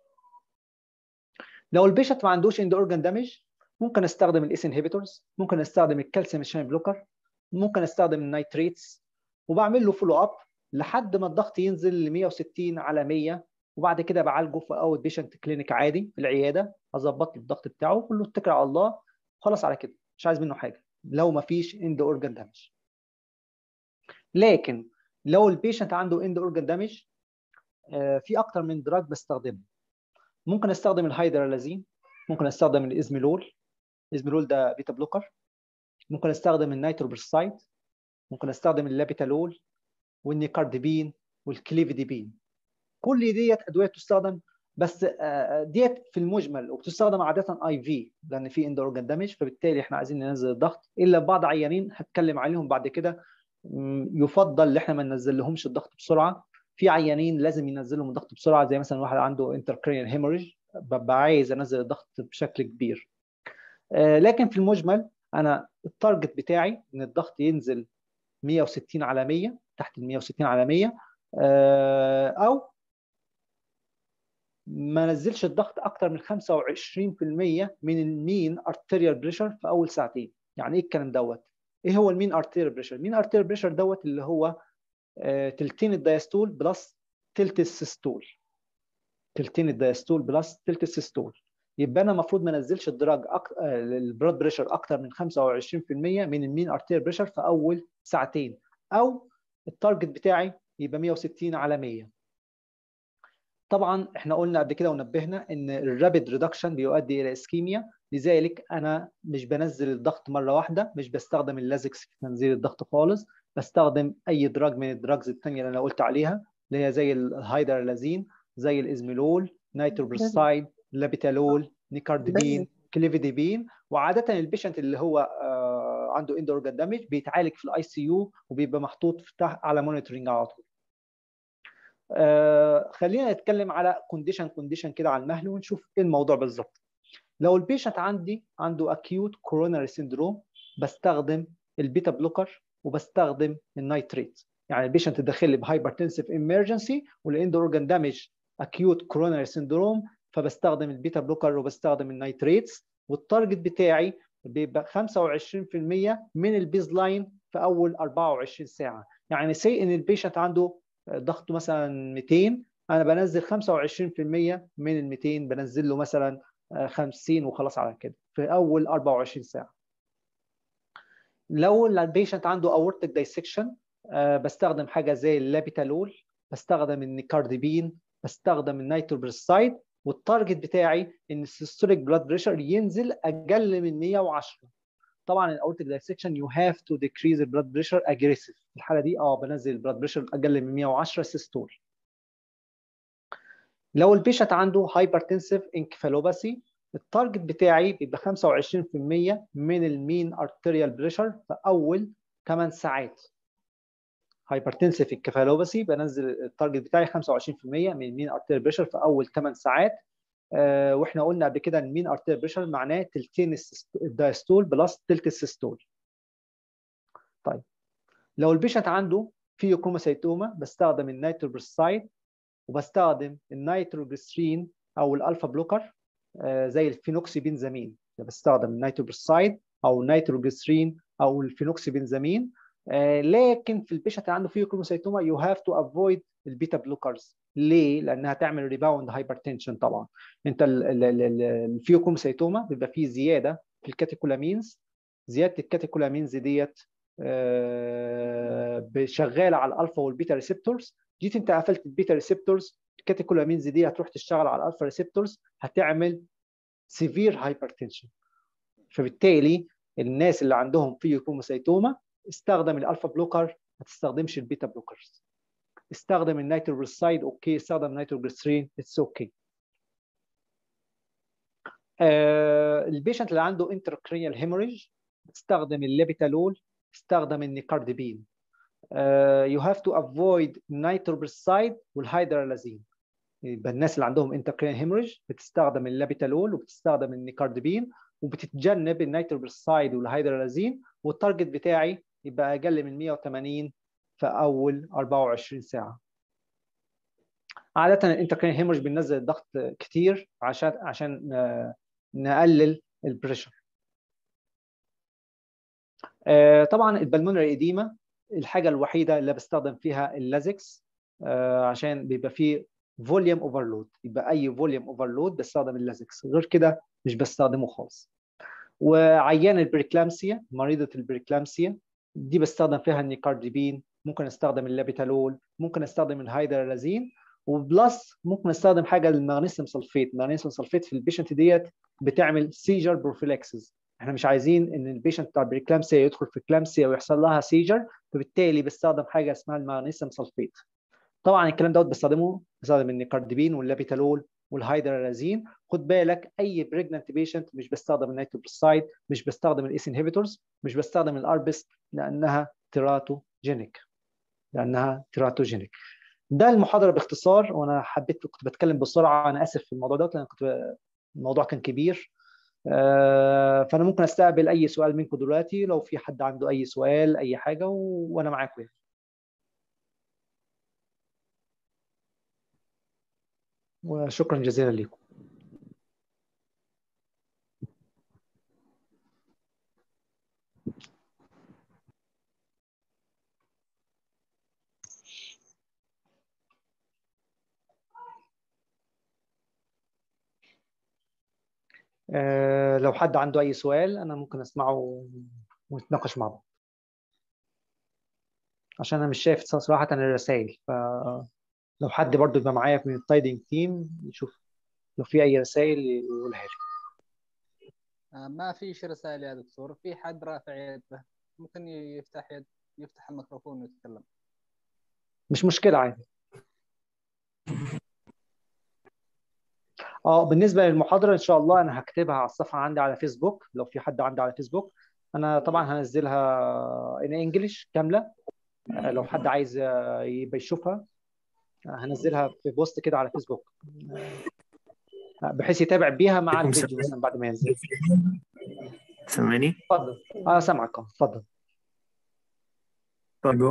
لو البيشنت ما عندوش اند اورجن دامج ممكن استخدم الاس انهبيتورز ممكن استخدم الكالسيوم شان بلوكر ممكن استخدم النايتريتس وبعمل له فولو اب لحد ما الضغط ينزل ل 160 على 100 وبعد كده بعالجه في اوت بيشنت كلينيك عادي في العياده اظبط له الضغط بتاعه كله له اتكل على الله خلاص على كده مش عايز منه حاجه لو ما فيش اند اورجان دامج لكن لو البيشنت عنده اند اورجان دامج في اكتر من دراج بستخدمه ممكن استخدم الهيدرالازين ممكن استخدم الازميلول الازميلول ده بيتا بلوكر ممكن استخدم النيتروبرسايد ممكن استخدم اللابيتالول والنيكاردبين والكليفيديبين كل ديت ادويه تستخدم بس آه، آه، ديت في المجمل وبتستخدم عاده اي في لان في اندر اورجان دامج فبالتالي احنا عايزين ننزل الضغط الا بعض عيانين هتكلم عليهم بعد كده يفضل ان احنا ما ننزل لهمش الضغط بسرعه في عيانين لازم ينزلهم الضغط بسرعه زي مثلا واحد عنده انتركرينال هيموريج ببقى عايز انزل الضغط بشكل كبير آه، لكن في المجمل انا التارجت بتاعي ان الضغط ينزل 160 على 100 تحت ال 160 على 100 آه، او ما نزلش الضغط اكتر من 25% من المين ارتيريال بريشر في اول ساعتين يعني ايه الكلام دوت ايه هو المين ارتيريال بريشر المين ارتيريال بريشر دوت اللي هو آه، تلتين الدايستول بلس تلت السيستول تلتين الدايستول بلس تلت السيستول يبقى انا المفروض ما انزلش الدراج أك... آه، البلاد بريشر اكتر من 25% من المين ارتير بريشر في اول ساعتين او التارجت بتاعي يبقى 160 على 100 طبعا احنا قلنا قبل كده ونبهنا ان الرابيد ريدكشن بيؤدي الى اسكيميا لذلك انا مش بنزل الضغط مره واحده مش بستخدم اللازكس في تنزيل الضغط خالص بستخدم اي دراج من الدراجز الثانيه اللي انا قلت عليها اللي هي زي الهايدرالازين زي الازميلول نيتروبروسايد لابيتالول نيكاردبين كليفيديبين وعاده البيشنت اللي هو آه، عنده اندور دامج بيتعالج في الاي سي يو وبيبقى محطوط على مونيتورنج على طول آه، خلينا نتكلم على كونديشن كونديشن كده على المهل ونشوف ايه الموضوع بالظبط لو البيشنت عندي عنده اكيوت كوروناري سيندروم بستخدم البيتا بلوكر وبستخدم النايتريت يعني البيشنت داخل لي بهايبرتنسيف ايمرجنسي والاندور اورجان دامج اكيوت كوروناري سيندروم فبستخدم البيتا بلوكر وبستخدم النيتريتس والتارجت بتاعي بيبقى 25% من البيز لاين في اول 24 ساعه يعني سي ان البيشنت عنده ضغطه مثلا 200 انا بنزل 25% من ال 200 بنزل له مثلا 50 وخلاص على كده في اول 24 ساعه لو البيشنت عنده اورتك آه، دايسكشن بستخدم حاجه زي اللابيتالول بستخدم النيكاردبين بستخدم النيتروبرسايد والتارجت بتاعي ان السيستوليك بلاد بريشر ينزل اقل من 110 طبعا الاورتيك دايسكشن يو هاف تو ديكريز البلاد بريشر اجريسيف في الحاله دي اه بنزل البلاد بريشر اقل من 110 سيستول لو البيشنت عنده هايبرتنسيف انكفالوباسي التارجت بتاعي بيبقى 25% من المين ارتيريال بريشر في اول 8 ساعات هايبرتنسيف الكفالوباسي بنزل التارجت بتاعي 25% من مين ارتير بريشر في اول 8 ساعات آه واحنا قلنا قبل كده ان مين ارتير بريشر معناه تلتين الدايستول بلس تلت السيستول طيب لو البيشنت عنده سيتوما بستخدم النيتروبريسايد وبستخدم النيتروجليسرين او الالفا بلوكر آه زي الفينوكسي بنزامين بستخدم النيتروبريسايد او النيتروجليسرين او الفينوكسي بنزامين آه، لكن في البيشنت اللي عنده فيوكروموسايتوما يو هاف تو افويد البيتا بلوكرز ليه؟ لانها تعمل ريباوند هايبرتنشن طبعا انت الفيوكروموسايتوما بيبقى فيه زياده في الكاتيكولامينز زياده الكاتيكولامينز ديت آه، شغاله على الالفا والبيتا ريسبتورز جيت انت قفلت البيتا ريسبتورز الكاتيكولامينز دي هتروح تشتغل على الالفا ريسبتورز هتعمل سيفير هايبرتنشن فبالتالي الناس اللي عندهم فيوكوموسايتوما استخدم الالفا بلوكر ما تستخدمش البيتا بلوكرز استخدم النيتروسايد اوكي استخدم النيتروجليسرين اتس اوكي آه، البيشنت اللي عنده انتركرينيال هيموريج استخدم الليبيتالول استخدم النيكاردبين يو هاف تو افويد النيتروبرسايد والهيدرالازين يبقى الناس اللي عندهم انتركرينيال هيموريج بتستخدم الليبيتالول وبتستخدم النيكاردبين وبتتجنب النيتروبرسايد والهيدرالازين والتارجت بتاعي يبقى اقل من 180 في اول 24 ساعه عاده الانتركرين هيمرج بننزل الضغط كتير عشان عشان آه، نقلل البريشر آه، طبعا البلمونري ايديما الحاجه الوحيده اللي بستخدم فيها اللازكس آه، عشان بيبقى فيه فوليوم اوفرلود يبقى اي فوليوم اوفرلود بستخدم اللازكس غير كده مش بستخدمه خالص وعيان البريكلامسيا مريضه البريكلامسيا دي بستخدم فيها النيكارديبين ممكن استخدم اللابيتالول ممكن استخدم الهيدرالازين وبلس ممكن استخدم حاجه المغنيسيوم سلفيت المغنيسيوم سلفيت في البيشنت ديت بتعمل سيجر بروفيلاكسز احنا مش عايزين ان البيشنت بتاع البريكلامسيا يدخل في كلامسيا ويحصل لها سيجر فبالتالي بستخدم حاجه اسمها المغنيسيوم سلفيت طبعا الكلام دوت بستخدمه بستخدم النيكاردبين واللابيتالول والهايدرالازين خد بالك اي بريجننت بيشنت مش بستخدم النيتروبروسايد مش بستخدم الاس انهبيتورز مش بستخدم الاربس لانها تيراتوجينيك لانها تيراتوجينيك ده المحاضره باختصار وانا حبيت كنت بتكلم بسرعه انا اسف في الموضوع دوت لان كنت الموضوع كان كبير آه، فانا ممكن استقبل اي سؤال منكم دلوقتي لو في حد عنده اي سؤال اي حاجه وانا معاكم يعني وشكرا جزيلا لكم آه، لو حد عنده أي سؤال أنا ممكن أسمعه ونتناقش مع بعض عشان أنا مش شايف صراحة الرسائل ف لو حد برضو يبقى معايا من التايدنج تيم يشوف لو في اي رسائل يقولها لي آه، ما فيش رسائل يا دكتور في حد رافع يده ممكن يفتح يد يفتح الميكروفون ويتكلم مش مشكله عادي اه بالنسبه للمحاضره ان شاء الله انا هكتبها على الصفحه عندي على فيسبوك لو في حد عندي على فيسبوك انا طبعا هنزلها ان انجلش كامله آه، لو حد عايز آه، يبقى يشوفها هنزلها في بوست كده على فيسبوك آه، بحيث يتابع بيها مع الفيديو مثلا بعد ما ينزل سامعني؟ اتفضل اه سامعك آه، اتفضل طب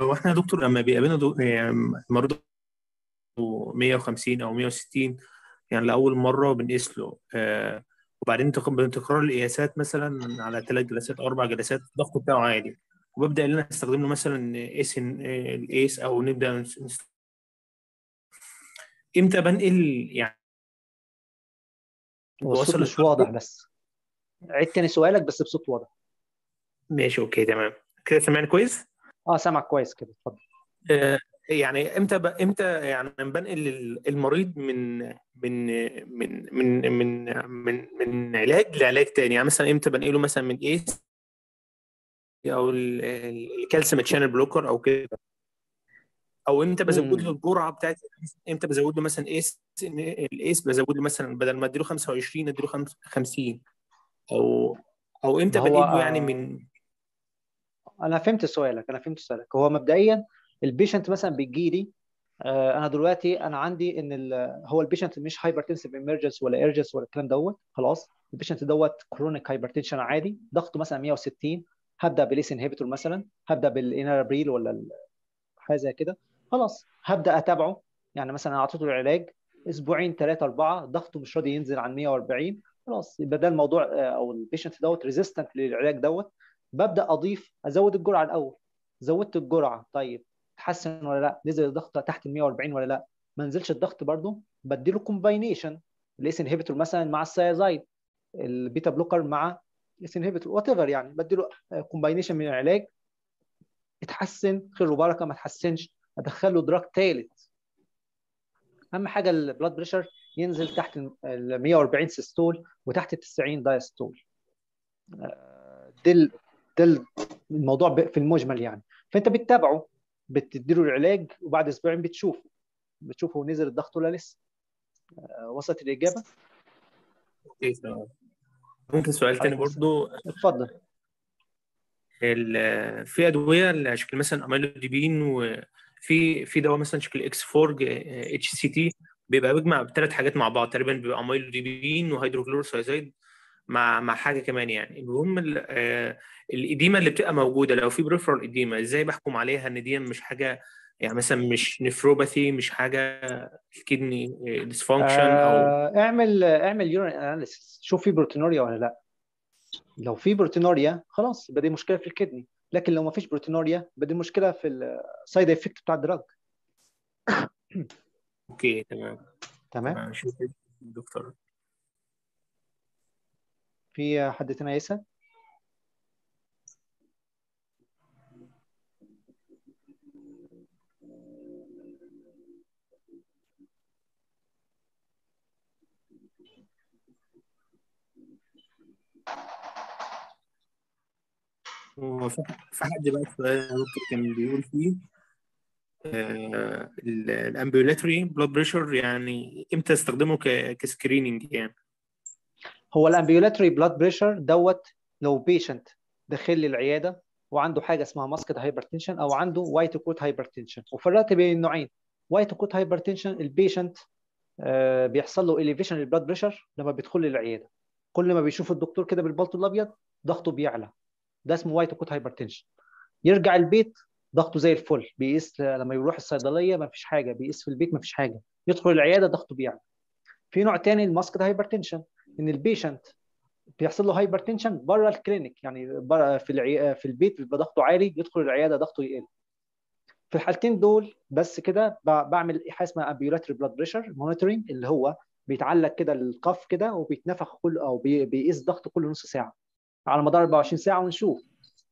واحنا يا دكتور لما بيقابلنا دو... يعني مرضى 150 او 160 يعني لاول مره بنقيس له آه وبعدين تكرار القياسات مثلا على ثلاث جلسات او اربع جلسات الضغط بتاعه عالي وببدا ان انا استخدم له مثلا اس إيه، الايس او نبدا امتى بنقل يعني الصوت مش واضح بس عيد تاني سؤالك بس بصوت واضح ماشي اوكي تمام كده سمعني كويس؟ اه سامعك كويس كده اتفضل آه، يعني امتى ب... امتى يعني بنقل المريض من من من من من من, من علاج لعلاج تاني يعني مثلا امتى بنقله مثلا من ايس او الكالسيوم تشانل بلوكر او كده او امتى بزود له الجرعه بتاعت امتى بزود له مثلا ايس الايس بزود له مثلا بدل ما اديله 25 اديله 50 او او امتى بجيبه يعني من انا فهمت سؤالك انا فهمت سؤالك هو مبدئيا البيشنت مثلا بيجي لي آه، انا دلوقتي انا عندي ان هو البيشنت مش هايبرتنسيف ايمرجنس ولا ايرجنس ولا الكلام دوت خلاص البيشنت دوت كرونيك هايبرتنشن عادي ضغطه مثلا 160 هبدا بليس انهبيتور مثلا هبدا بالانابريل ولا حاجه زي كده خلاص هبدا اتابعه يعني مثلا اعطيته العلاج اسبوعين ثلاثه اربعه ضغطه مش راضي ينزل عن 140 خلاص يبقى ده الموضوع آه، او البيشنت دوت ريزيستنت للعلاج دوت ببدا اضيف ازود الجرعه الاول زودت الجرعه طيب تحسن ولا لا نزل الضغط تحت ال 140 ولا لا ما نزلش الضغط بدي بديله كومباينيشن الاس انهبيتور مثلا مع السيازايد البيتا بلوكر مع الاس انهبيتور وات ايفر يعني بديله كومباينيشن آه، من العلاج اتحسن خير وبركه ما تحسنش ادخل له دراج ثالث اهم حاجه البلاد بريشر ينزل تحت ال 140 سيستول وتحت آه، ال 90 دايستول ده دل الموضوع في المجمل يعني فانت بتتابعه بتديله العلاج وبعد اسبوعين بتشوفه بتشوفه نزل الضغط ولا لسه آه، وصلت الاجابه؟ ممكن سؤال تاني برضو اتفضل في ادويه اللي شكل مثلا اميلوديبين في في دواء مثلا شكل اكس فورج آه، اتش سي تي بيبقى بيجمع ثلاث حاجات مع بعض تقريبا بيبقى امايلوديبين وهيدروكلوروسايزايد مع مع حاجه كمان يعني المهم آه، الاديمه اللي بتبقى موجوده لو في بريفرال اديمه ازاي بحكم عليها ان دي مش حاجه يعني مثلا مش نفروباثي مش حاجه الكدني ديسفانكشن او آه اعمل اعمل يورين اناليسيس شوف في بروتينوريا ولا لا لو في بروتينوريا خلاص يبقى دي مشكله في الكدني لكن لو ما فيش بروتينوريا بدي المشكله في السايد افكت بتاع الدراج اوكي تمام تمام شكرا دكتور في حد تاني يسأل؟ هو في حد بقى يا دكتور كان بيقول فيه الامبيولاتري بلاد بريشر يعني امتى استخدمه كسكريننج يعني هو الامبيولاتري بلاد بريشر دوت لو بيشنت داخل العياده وعنده حاجه اسمها ماسكت هايبرتنشن او عنده وايت كوت هايبرتنشن وفرقت بين النوعين وايت كوت هايبرتنشن البيشنت بيحصل له اليفيشن للبلاد بريشر لما بيدخل العياده كل ما بيشوف الدكتور كده بالبلطو الابيض ضغطه بيعلى ده اسمه وايت كوت هايبرتنشن يرجع البيت ضغطه زي الفل بيقيس لما يروح الصيدليه ما فيش حاجه بيقيس في البيت ما فيش حاجه يدخل العياده ضغطه بيعلى في نوع تاني الماسك ده هايبرتنشن ان البيشنت بيحصل له هايبرتنشن بره الكلينيك يعني بره في العي... في البيت بيبقى ضغطه عالي يدخل العياده ضغطه يقل في الحالتين دول بس كده بعمل حاجه اسمها امبيولاتري بلاد بريشر مونيتورنج اللي هو بيتعلق كده القف كده وبيتنفخ كل او بيقيس ضغطه كل نص ساعه على مدار 24 ساعه ونشوف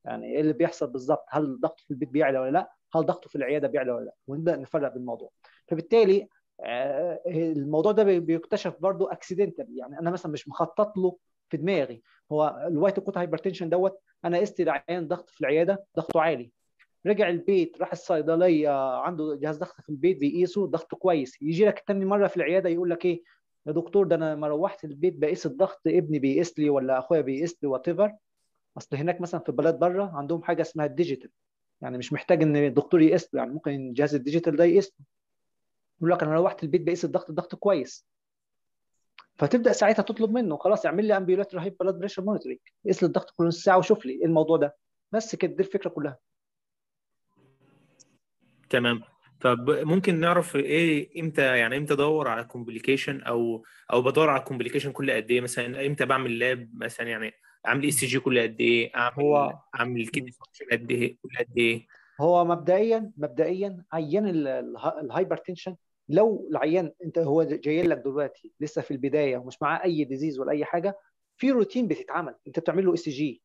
يعني ايه اللي بيحصل بالظبط هل ضغطه في البيت بيعلى ولا لا هل ضغطه في العياده بيعلى ولا لا ونبدا نفرق بالموضوع فبالتالي آه، الموضوع ده بيكتشف برضه اكسيدنتال يعني انا مثلا مش مخطط له في دماغي هو الوايت كوت هايبرتنشن دوت انا قست العيان ضغط في العياده ضغطه عالي رجع البيت راح الصيدليه عنده جهاز ضغط في البيت بيقيسه ضغطه كويس يجي لك تاني مره في العياده يقول لك ايه يا دكتور ده انا لما روحت البيت بقيس الضغط ابني بيقيس لي ولا اخويا بيقيس لي وات ايفر اصل هناك مثلا في بلاد بره عندهم حاجه اسمها الديجيتال يعني مش محتاج ان الدكتور يقيس له يعني ممكن جهاز الديجيتال ده يقيس له يقول لك انا روحت البيت بقيس الضغط الضغط كويس فتبدا ساعتها تطلب منه خلاص اعمل لي امبيولاتري هاي بلاد بريشر مونيتورنج قيس لي الضغط كل نص ساعه وشوف لي ايه الموضوع ده بس كده دي الفكره كلها تمام طب ممكن نعرف ايه امتى يعني امتى ادور على كومبليكيشن او او بدور على كومبليكيشن كل قد ايه مثلا امتى بعمل لاب مثلا يعني اعمل اي سي جي كل قد ايه اعمل هو اعمل كيدي فانكشن قد ايه كل قد ايه هو مبدئيا مبدئيا عيان الهايبر تنشن لو العيان انت هو جاي لك دلوقتي لسه في البدايه ومش معاه اي ديزيز ولا اي حاجه في روتين بتتعمل انت بتعمل له اس e جي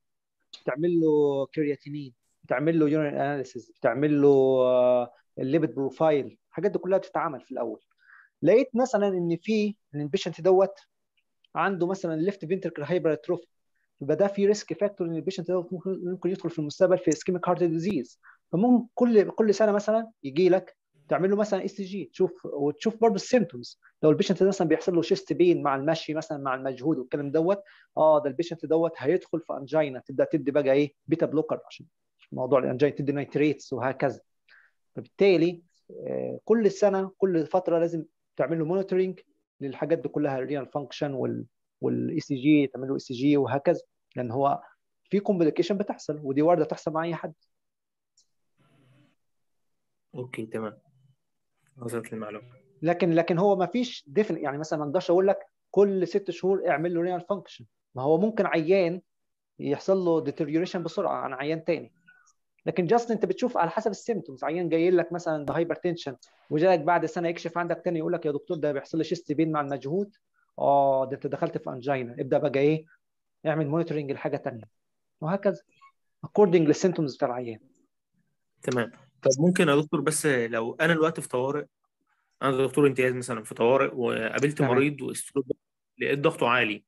بتعمل له كرياتينين بتعمل له يورين اناليسيز بتعمل له آه، الليبيد بروفايل الحاجات دي كلها بتتعمل في الاول لقيت مثلا ان في ان البيشنت دوت عنده مثلا ليفت فينتركل هايبر تروفي يبقى ده في ريسك فاكتور ان البيشنت دوت ممكن يدخل في المستقبل في اسكيميك هارت ديزيز فممكن كل كل سنه مثلا يجي لك تعمل له مثلا اس e جي تشوف وتشوف برضه السيمتومز لو البيشنت ده مثلا بيحصل له شيست بين مع المشي مثلا مع المجهود والكلام دوت اه ده البيشنت دوت هيدخل في انجينا تبدا تدي بقى ايه بيتا بلوكر عشان موضوع الانجينا تدي نايتريتس وهكذا فبالتالي آه، كل السنه كل فتره لازم تعمل له مونيتورنج للحاجات دي كلها الرينال فانكشن والاي سي جي تعمل له اي سي جي وهكذا لان هو في كومبليكيشن بتحصل ودي وارده تحصل مع اي حد اوكي تمام وصلت المعلومه لكن لكن هو ما فيش ديفن يعني مثلا ما اقدرش اقول لك كل ست شهور اعمل له رينال فانكشن ما هو ممكن عيان يحصل له ديتيريوريشن بسرعه عن عيان تاني لكن جاست انت بتشوف على حسب السيمتومز عيان جاي لك مثلا بهايبر تنشن وجالك بعد سنه يكشف عندك تاني يقول لك يا دكتور ده بيحصل لي شيست بين مع المجهود اه ده انت دخلت في انجينا ابدا بقى ايه اعمل مونيتورنج لحاجه تانية وهكذا اكوردنج للسيمتومز بتاع العيان تمام طب ممكن يا دكتور بس لو انا دلوقتي في طوارئ انا دكتور امتياز مثلا في طوارئ وقابلت تمام. مريض واستروب لقيت ضغطه عالي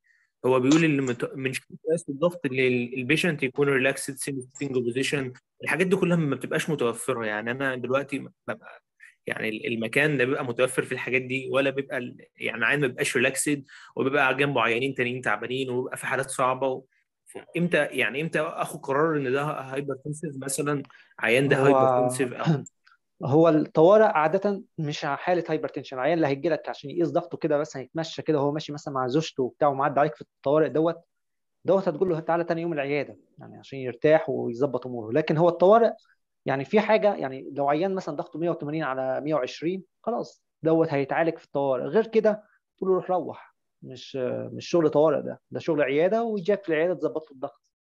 هو بيقول اللي من قياس الضغط اللي البيشنت يكون ريلاكسد سيتنج بوزيشن الحاجات دي كلها ما بتبقاش متوفره يعني انا دلوقتي ببقى يعني المكان ده بيبقى متوفر في الحاجات دي ولا بيبقى يعني عين ما بيبقاش ريلاكسد وبيبقى جنبه عيانين تانيين تعبانين وبيبقى في حالات صعبه و... امتى يعني امتى اخد قرار ان ده هايبر مثلا عيان ده هايبر او هو الطوارئ عاده مش حاله هايبرتنشن العيان اللي هيجي لك عشان يقيس ضغطه كده بس هيتمشى كده وهو ماشي مثلا مع زوجته وبتاع ومعدي عليك في الطوارئ دوت دوت هتقول له تعالى تاني يوم العياده يعني عشان يرتاح ويظبط اموره لكن هو الطوارئ يعني في حاجه يعني لو عيان مثلا ضغطه 180 على 120 خلاص دوت هيتعالج في الطوارئ غير كده تقول له روح روح مش مش شغل طوارئ ده ده شغل عياده ويجيك في العياده تظبط له الضغط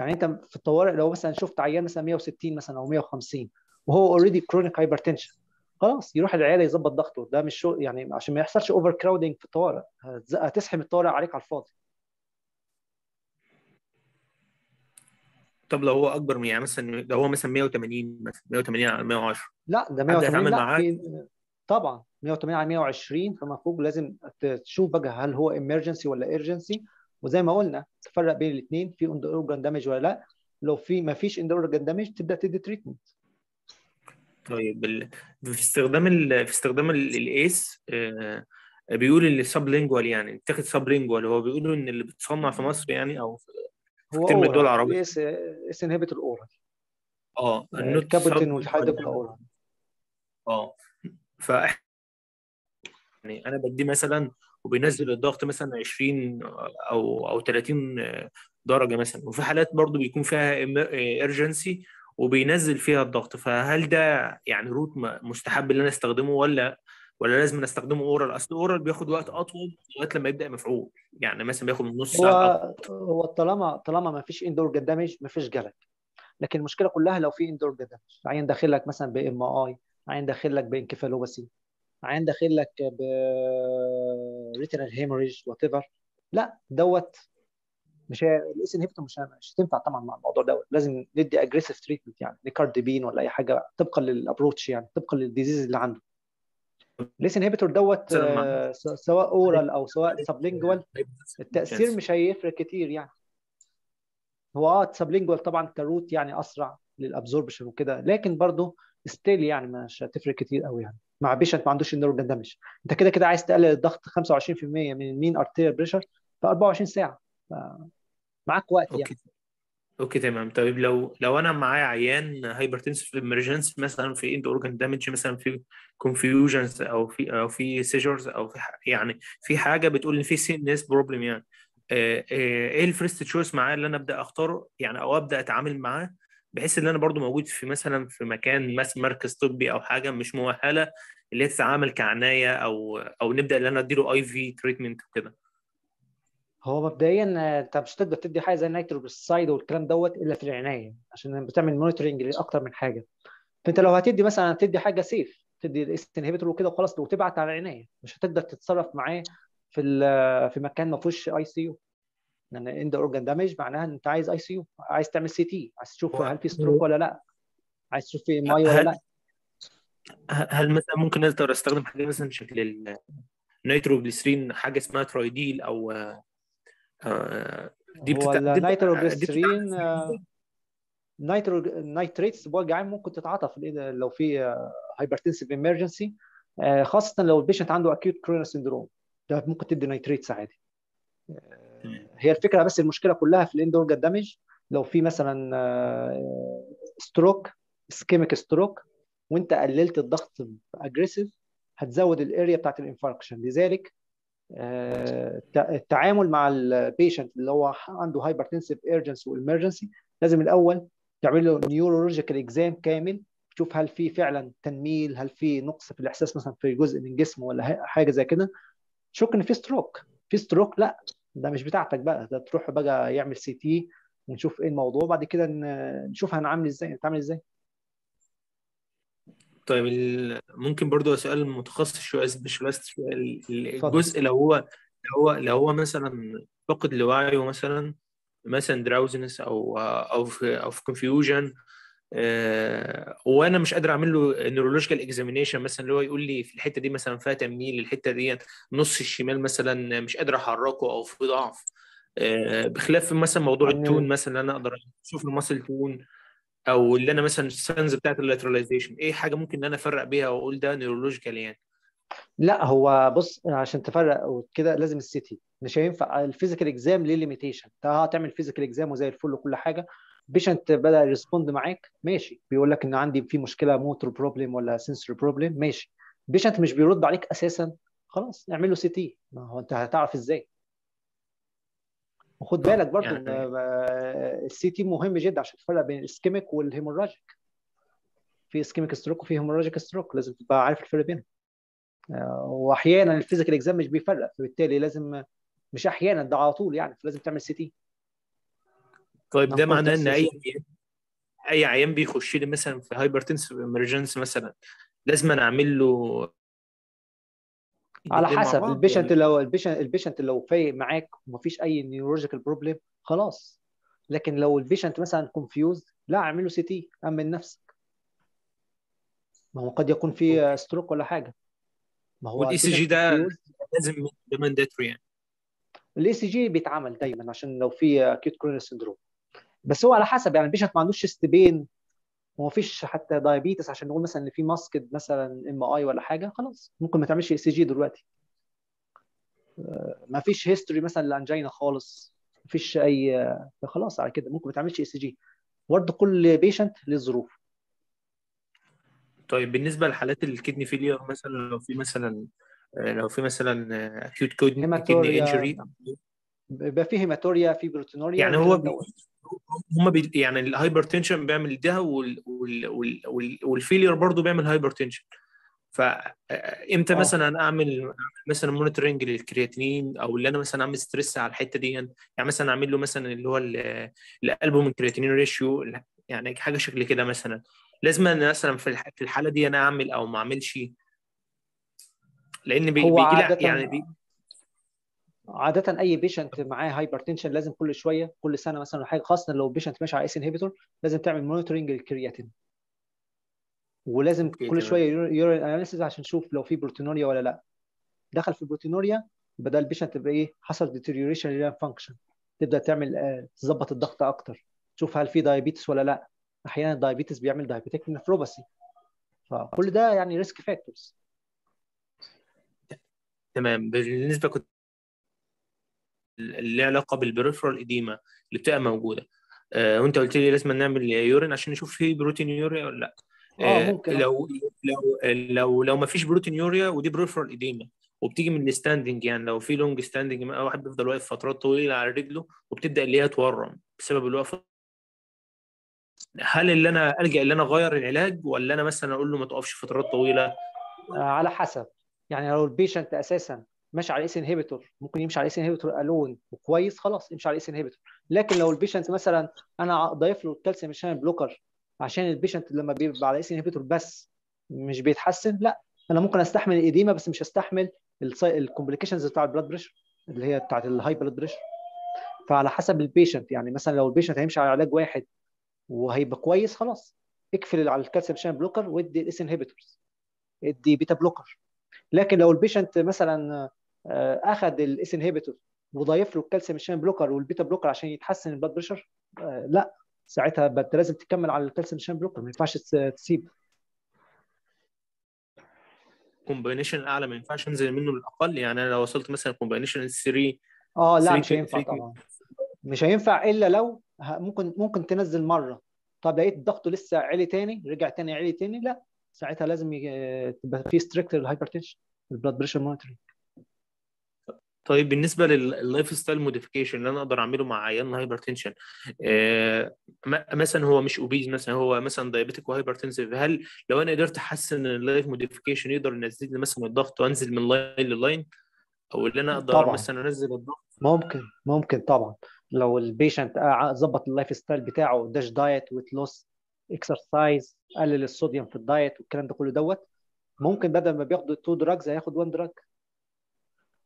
يعني انت في الطوارئ لو مثلا شفت عيان مثلا 160 مثلا او 150 وهو اوريدي كرونيك هايبرتنشن خلاص يروح العياده يظبط ضغطه ده مش شو يعني عشان ما يحصلش اوفر كراودنج في الطوارئ هتسحم الطوارئ عليك على الفاضي طب لو هو اكبر من يعني مثلا لو هو مثلا 180 مثلا 180 على 110 لا ده 180 لا طبعا 180 على 120 فوق لازم تشوف بقى هل هو امرجنسي ولا ايرجنسي وزي ما قلنا تفرق بين الاثنين في اند اورجان دامج ولا لا لو في ما فيش اند اورجان دامج تبدا تدي تريتمنت طيب في استخدام الـ في استخدام الايس آه، بيقول اللي سابلينجوال لينجوال يعني تاخد سب لينجوال هو بيقولوا ان اللي بتصنع في مصر يعني او في كتير من الدول العربيه اس اس انهبيتور الاورال اه, آه، الكابوتين والحاجات دي كلها اورال اه فاحنا يعني انا بدي مثلا وبينزل الضغط مثلا 20 او او 30 درجه مثلا وفي حالات برضو بيكون فيها ايرجنسي وبينزل فيها الضغط فهل ده يعني روت مستحب ان انا استخدمه ولا ولا لازم استخدمه اورال اصل اورال بياخد وقت اطول لغايه لما يبدا مفعول يعني مثلا بياخد من نص ساعه هو هو طالما طالما ما فيش اندور دامج ما فيش جلد لكن المشكله كلها لو في اندور دامج عين داخل لك مثلا بام اي عين داخل لك بانكفالوباسي عين داخل لك بريتنال هيموريج وات ايفر لا دوت مش الاس انهبيتور مش مش هتنفع طبعا مع الموضوع دوت لازم ندي اجريسيف تريتمنت يعني نكاردبين ولا اي حاجه طبقا للابروتش يعني طبقا للديزيز اللي عنده الاس انهبيتور دوت آه، سواء اورال او سواء سبلينجوال طيب. طيب. التاثير مش هيفرق كتير يعني هو اه سبلينجوال طبعا كروت يعني اسرع للابزوربشن وكده لكن برضه ستيل يعني مش هتفرق كتير قوي يعني مع بيشنت ما عندوش النيورال دامج انت كده كده عايز تقلل الضغط 25% من المين ارتيريال بريشر في 24 ساعه معاك وقت يعني اوكي تمام طيب لو لو انا معايا عيان هايبرتنسف امرجنس مثلا في اند اورجان دامج مثلا في كونفيوجنز او في او في سيجرز او في يعني في حاجه بتقول ان في سي ان اس بروبلم يعني آه، آه، ايه الفيرست تشويس معايا اللي انا ابدا اختاره يعني او ابدا اتعامل معاه بحيث ان انا برضو موجود في مثلا في مكان مثلا مركز طبي او حاجه مش مؤهله اللي هي تتعامل كعنايه او او نبدا ان انا اديله اي في تريتمنت وكده هو مبدئيا آه، انت مش هتقدر تدي حاجه زي النيتروبسايد والكلام دوت الا في العنايه عشان بتعمل مونيتورنج لاكتر من حاجه فانت لو هتدي مثلا هتدي حاجه سيف تدي الاس انهبيتور وكده وخلاص وتبعت على العنايه مش هتقدر تتصرف معاه في آه، في مكان ما فيهوش اي سي يو ان اند اورجان دامج معناها انت عايز اي سي يو عايز تعمل سي تي عايز تشوف هل في ستروك ولا لا عايز تشوف في ماي ولا لا هل مثلا ممكن اقدر استخدم حاجه مثلا شكل النيتروجليسرين حاجه اسمها ترويديل او آه، آه، دي بتتع... النيتروجليسرين آه، نايترو نايتريتس بوجع ممكن تتعاطى لو في هايبرتنسيف ايمرجنسي خاصه لو البيشنت عنده اكيوت كورونا سندروم ده ممكن تدي نايتريتس عادي هي الفكره بس المشكله كلها في الاندور دامج لو في مثلا ستروك سكيميك ستروك وانت قللت الضغط اجريسيف هتزود الاريا بتاعت الانفاركشن لذلك آه، التعامل مع البيشنت اللي هو عنده هايبرتنسيف ايرجنسي وامرجنسي لازم الاول تعمل له نيورولوجيكال اكزام كامل تشوف هل في فعلا تنميل هل في نقص في الاحساس مثلا في جزء من جسمه ولا حاجه زي كده تشك ان في ستروك في ستروك لا ده مش بتاعتك بقى ده تروح بقى يعمل سي تي ونشوف ايه الموضوع بعد كده نشوف هنعمل ازاي هنتعامل ازاي طيب ممكن برضو سؤال متخصص شويه سبيشالست شويه الجزء لو هو لو هو لو هو مثلا فقد لوعيه مثلا مثلا دراوزنس او او في او في كونفيوجن آه، وانا مش قادر اعمل له نيورولوجيكال اكزامينيشن مثلا اللي هو يقول لي في الحته دي مثلا فيها تنميل الحته دي نص الشمال مثلا مش قادر احركه او في ضعف آه، بخلاف مثلا موضوع يعني التون مثلا انا اقدر اشوف الماسل تون او اللي انا مثلا السنز بتاعت اللاتراليزيشن ايه حاجه ممكن ان انا افرق بيها واقول ده نيورولوجيكال يعني لا هو بص عشان تفرق وكده لازم السيتي مش هينفع الفيزيكال اكزام ليه ليميتيشن هتعمل فيزيكال اكزام وزي الفل وكل حاجه بيشنت بدا يرسبوند معاك ماشي بيقول لك ان عندي في مشكله موتور بروبلم ولا سنسور بروبلم ماشي بيشنت مش بيرد عليك اساسا خلاص اعمل له سي تي ما هو انت هتعرف ازاي وخد بالك آه، برضو يعني... السي طيب. تي آه، مهم جدا عشان تفرق بين الاسكيميك والهيموراجيك في اسكيميك ستروك وفي هيموراجيك ستروك لازم تبقى عارف الفرق بينهم آه، واحيانا الفيزيكال اكزام مش بيفرق فبالتالي لازم مش احيانا ده على طول يعني فلازم تعمل سي تي طيب ده معناه ان اي اي عيان بيخش لي مثلا في هايبرتنسيف امرجنس مثلا لازم أنا اعمل له على حسب البيشنت لو البيشنت البيشنت لو فايق معاك ومفيش اي نيورولوجيكال بروبلم خلاص لكن لو البيشنت مثلا كونفيوز لا اعمل له سي تي امن نفسك ما هو قد يكون في ستروك ولا حاجه ما هو الاي سي جي ده لازم مانداتوري يعني الاي سي e جي بيتعمل دايما عشان لو في اكيوت كورونر سندروم بس هو على حسب يعني البيشنت ما عندوش استبين وما فيش حتى دايابيتس عشان نقول مثلا ان في ماسكد مثلا ام اي ولا حاجه خلاص ممكن ما تعملش اس جي دلوقتي ما فيش هيستوري مثلا لانجينا خالص ما فيش اي خلاص على كده ممكن ما تعملش اس جي برضه كل بيشنت ليه ظروف طيب بالنسبه لحالات الكدني فيلير مثلا لو في مثلا لو في مثلا اكيوت كدني انجري بيبقى في هيماتوريا في بروتينوريا يعني هو هم بي يعني الهايبر تنشن بيعمل ده وال وال وال وال والفيلير برضه بيعمل هايبر تنشن فامتى مثلا اعمل مثلا مونيتورنج للكرياتينين او اللي انا مثلا اعمل ستريس على الحته دي يعني مثلا اعمل له مثلا اللي هو الالبوم كرياتينين ريشيو يعني حاجه شكل كده مثلا لازم مثلا في الحاله دي انا اعمل او ما اعملش لان بي بيجي يعني بي عاده اي بيشنت معاه هايبرتنشن لازم كل شويه كل سنه مثلا حاجه خاصه لو بيشنت ماشي على اس انهبيتور لازم تعمل مونيتورنج للكرياتين ولازم كل شويه يورين اناليسيز عشان نشوف لو في بروتينوريا ولا لا دخل في بروتينوريا بدا البيشنت يبقى ايه حصل ديتيريوريشن للرين فانكشن تبدا تعمل آه، تظبط الضغط اكتر تشوف هل في دايابيتس ولا لا احيانا الدايابيتس بيعمل دايابيتيك نفروباسي فكل ده يعني ريسك فاكتورز تمام بالنسبه كنت اللي علاقه بالبريفرال ايديما اللي بتبقى موجوده آه وانت قلت لي لازم نعمل يورين عشان نشوف في بروتين يوريا ولا لا آه،, آه ممكن لو لو لو لو ما فيش بروتين يوريا ودي بريفرال ايديما وبتيجي من الستاندنج يعني لو في لونج ستاندنج واحد بيفضل واقف فترات طويله على رجله وبتبدا اللي هي تورم بسبب الوقفه هل اللي انا الجا اللي انا اغير العلاج ولا انا مثلا اقول له ما تقفش فترات طويله آه، على حسب يعني لو البيشنت اساسا ماشي على اس انهبيتور ممكن يمشي على اس انهبيتور الون وكويس خلاص يمشي على اس انهبيتور لكن لو البيشنت مثلا انا ضايف له الكالسيوم شانل بلوكر عشان البيشنت لما بيبقى على اس انهبيتور بس مش بيتحسن لا انا ممكن استحمل الايديما بس مش هستحمل الكومبليكيشنز بتاع البلاد بريشر اللي هي بتاعت الهاي بلاد بريشر فعلى حسب البيشنت يعني مثلا لو البيشنت هيمشي على علاج واحد وهيبقى كويس خلاص اقفل على الكالسيوم شانل بلوكر وادي الاس انهبيتورز ادي بيتا بلوكر لكن لو البيشنت مثلا آه، اخذ الاس انهبيتور وضايف له الكالسيوم الشين بلوكر والبيتا بلوكر عشان يتحسن البلاد آه، بريشر لا ساعتها انت لازم تكمل على الكالسيوم الشين بلوكر ما ينفعش تسيب كومبينيشن اعلى ما ينفعش انزل منه للاقل يعني انا لو وصلت مثلا كومبينيشن 3 اه لا مش هينفع طبعا مش هينفع الا لو ممكن ممكن تنزل مره طب لقيت ضغطه لسه عالي تاني رجع تاني عالي تاني لا ساعتها لازم آه، تبقى في ستريكتر الهايبرتنشن البلاد بريشر مونيتورنج طيب بالنسبه لللايف ستايل موديفيكيشن اللي انا اقدر اعمله مع عيان هايبرتنشن آه مثلا هو مش اوبيز مثلا هو مثلا دايابيتيك وهايبرتنسيف هل لو انا قدرت احسن اللايف موديفيكيشن يقدر ينزل لي مثلا الضغط وانزل من لاين للاين او اللي انا اقدر طبعًا. مثلا انزل الضغط ممكن ممكن طبعا لو البيشنت آه، ظبط اللايف ستايل بتاعه داش دايت ويت لوس اكسرسايز قلل الصوديوم في الدايت والكلام ده كله دوت ممكن بدل ما بياخدوا تو دراجز هياخد وان دراج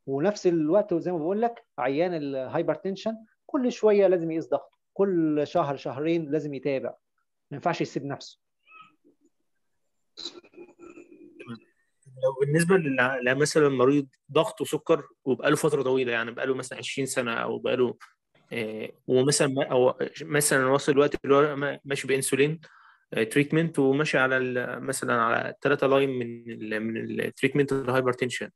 ونفس الوقت زي ما بقول لك عيان الهايبرتنشن كل شويه لازم يقيس ضغطه كل شهر شهرين لازم يتابع ما ينفعش يسيب نفسه لو بالنسبه لمثلا مريض ضغط وسكر وبقى له فتره طويله يعني بقى له مثلا 20 سنه او له إيه ومثلا او مثلا واصل الوقت اللي هو ماشي بانسولين تريتمنت آه، وماشي على مثلا على ثلاثه لاين من الـ من التريتمنت الهايبرتنشن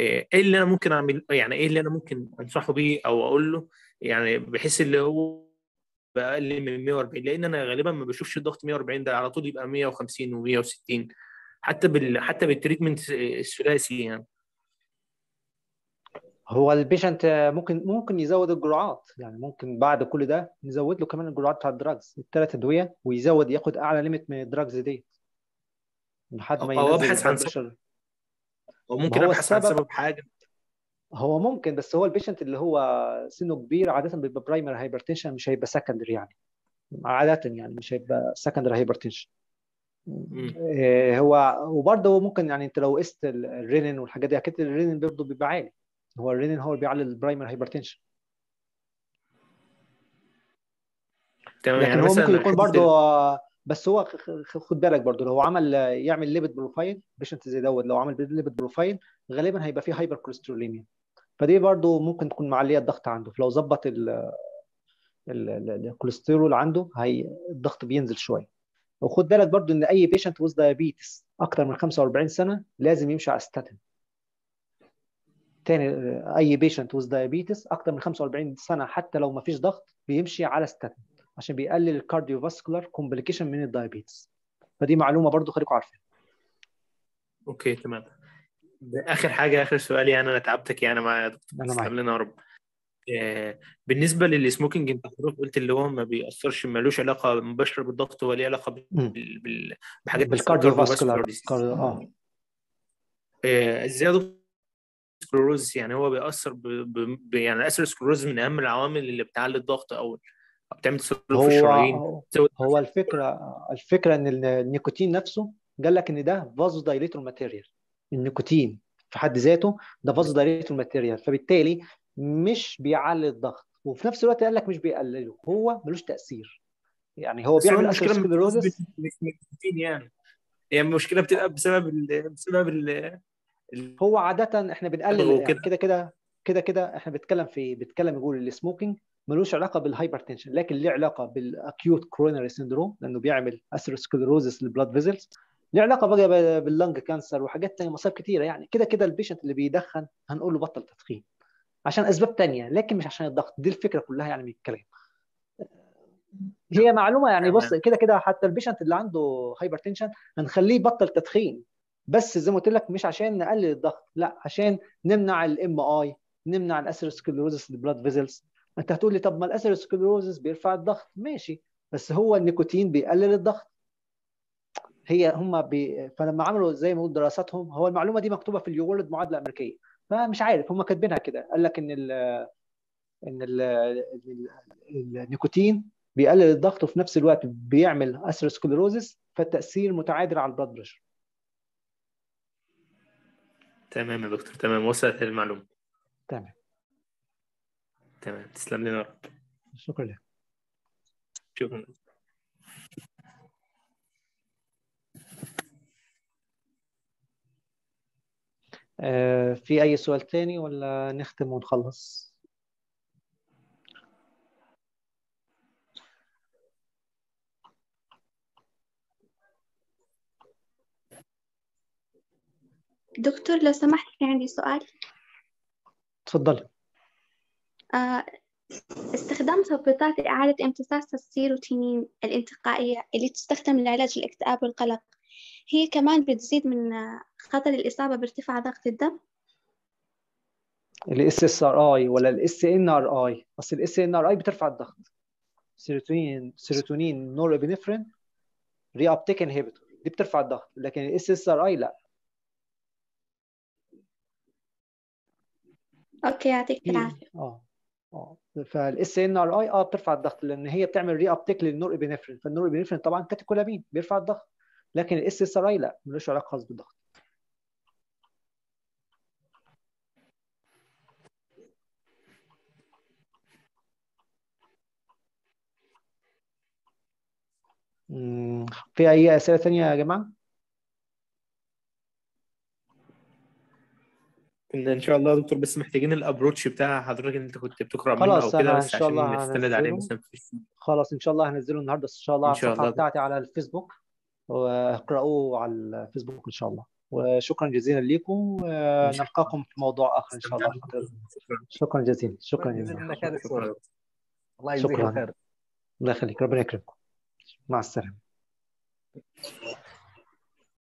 آه، ايه اللي انا ممكن اعمل يعني ايه اللي انا ممكن انصحه بيه او اقول له يعني بحيث اللي هو اقل من 140 لان انا غالبا ما بشوفش الضغط 140 ده على طول يبقى 150 و160 حتى بال حتى بالتريتمنت الثلاثي يعني هو البيشنت ممكن ممكن يزود الجرعات يعني ممكن بعد كل ده نزود له كمان الجرعات بتاع الدراجز الثلاث ادويه ويزود ياخد اعلى ليميت من الدراجز دي لحد ما يبقى ابحث عن هو ممكن هو ابحث عن سبب حاجه هو ممكن بس هو البيشنت اللي هو سنه كبير عاده بيبقى برايمر هايبرتنشن مش هيبقى سكندري يعني عاده يعني مش هيبقى سكندري هايبرتنشن آه، هو وبرضه ممكن يعني انت لو قست الرينين والحاجات دي اكيد الرينين برضه بيبقى عالي هو الرينين هو اللي بيعلي البرايمر هايبرتنشن تمام يعني هو ممكن يكون برضه بس هو خد بالك برضو لو عمل يعمل ليبيد بروفايل بيشنت زي دوت لو عمل ليبيد بروفايل غالبا هيبقى فيه هايبر كوليسترولينيا فدي برضو ممكن تكون معليه الضغط عنده فلو ظبط الكوليسترول عنده هي الضغط بينزل شويه وخد بالك برضو ان اي بيشنت ويز دايابيتس اكتر من 45 سنه لازم يمشي على ستاتين تاني اي بيشنت ويز دايابيتس اكتر من 45 سنه حتى لو ما فيش ضغط بيمشي على ستاتين عشان بيقلل الكارديو فاسكولار كومبليكيشن من الدايابيتس فدي معلومه برضو خليكم عارفينها اوكي تمام ده اخر حاجه اخر سؤال يعني انا تعبتك يعني مع دكتور لنا يا رب آه، بالنسبه للسموكينج انت حضرتك قلت اللي هو ما بيأثرش ملوش علاقه مباشره بالضغط ولا علاقه بحاجات بالكارديو فاسكولار آه. آه. اه ازاي دكتور يعني هو بيأثر ب... ب... يعني اثر السكلروز من اهم العوامل اللي بتعلي الضغط او بتعمل تسلل في الشرايين هو الفكره الفكره ان النيكوتين نفسه قال لك ان ده فازو دايليتور ماتيريال النيكوتين في حد ذاته ده فازو دايليتور ماتيريال فبالتالي مش بيعلي الضغط وفي نفس الوقت قال لك مش بيقلله هو ملوش تاثير يعني هو بيعمل اسكليروزس يعني يعني المشكله بتبقى بسبب الـ بسبب الـ هو عاده احنا بنقلل يعني كده كده كده كده احنا بنتكلم في بنتكلم يقول السموكينج ملوش علاقه بالهايبرتنشن لكن له علاقه بالاكيوت كورونري سيندروم لانه بيعمل اثيروسكلروزس للبلاد فيزلز ليه علاقه بقى باللنج كانسر وحاجات تانية مصايب كتيره يعني كده كده البيشنت اللي بيدخن هنقول له بطل تدخين عشان اسباب تانية لكن مش عشان الضغط دي الفكره كلها يعني من الكلام هي معلومه يعني بص كده كده حتى البيشنت اللي عنده هايبرتنشن هنخليه يبطل تدخين بس زي ما قلت لك مش عشان نقلل الضغط لا عشان نمنع الام اي نمنع الاثيروسكلروزس للبلاد فيزلز انت هتقول لي طب ما الاسيروسكلوزس بيرفع الضغط ماشي بس هو النيكوتين بيقلل الضغط هي هم بي... فلما عملوا زي ما بقول دراساتهم هو المعلومه دي مكتوبه في اليورلد معادله امريكيه فمش عارف هم كاتبينها كده قال لك ان ال ان ال النيكوتين بيقلل الضغط وفي نفس الوقت بيعمل اثيروسكليروزس فالتاثير متعادل على البلاد بريشر تمام يا دكتور تمام وصلت المعلومه تمام تمام تسلم لنا رب شكرا لك شكرا آه، في أي سؤال تاني ولا نختم ونخلص؟ دكتور لو سمحت عندي سؤال تفضلي آه، استخدام تطبيقات إعادة امتصاص السيروتينين الانتقائية اللي تستخدم لعلاج الاكتئاب والقلق هي كمان بتزيد من آه، خطر الإصابة بارتفاع ضغط الدم الـ SSRI ولا الـ SNRI بس اي اصل بترفع الضغط سيروتونين سيروتونين نورابينفرين ري ابتيك انهبيتور دي بترفع الضغط لكن الـ SSRI لا اوكي يعطيك إيه، العافيه اه فالاس ان ار اي اه بترفع الضغط لان هي بتعمل ري ابتيك للنور ابنفرين فالنور ابنفرين طبعا كاتيكولامين بيرفع الضغط لكن الاس اس ار اي لا ملوش علاقه خالص بالضغط في اي اسئله ثانيه يا جماعه ان ان شاء الله يا دكتور بس محتاجين الابروتش بتاع حضرتك انت كنت بتقرا منه او كده بس إن شاء الله عشان نستند عليه مثلا خلاص ان شاء الله هنزله النهارده ان شاء الله على الصفحه بتاعتي على الفيسبوك واقرأوه على الفيسبوك ان شاء الله وشكرا جزيلا لكم نلقاكم في موضوع اخر ان شاء الله شكرا جزيلا شكرا جزيلا الله يجزيك خير الله يخليك ربنا يكرمكم مع السلامه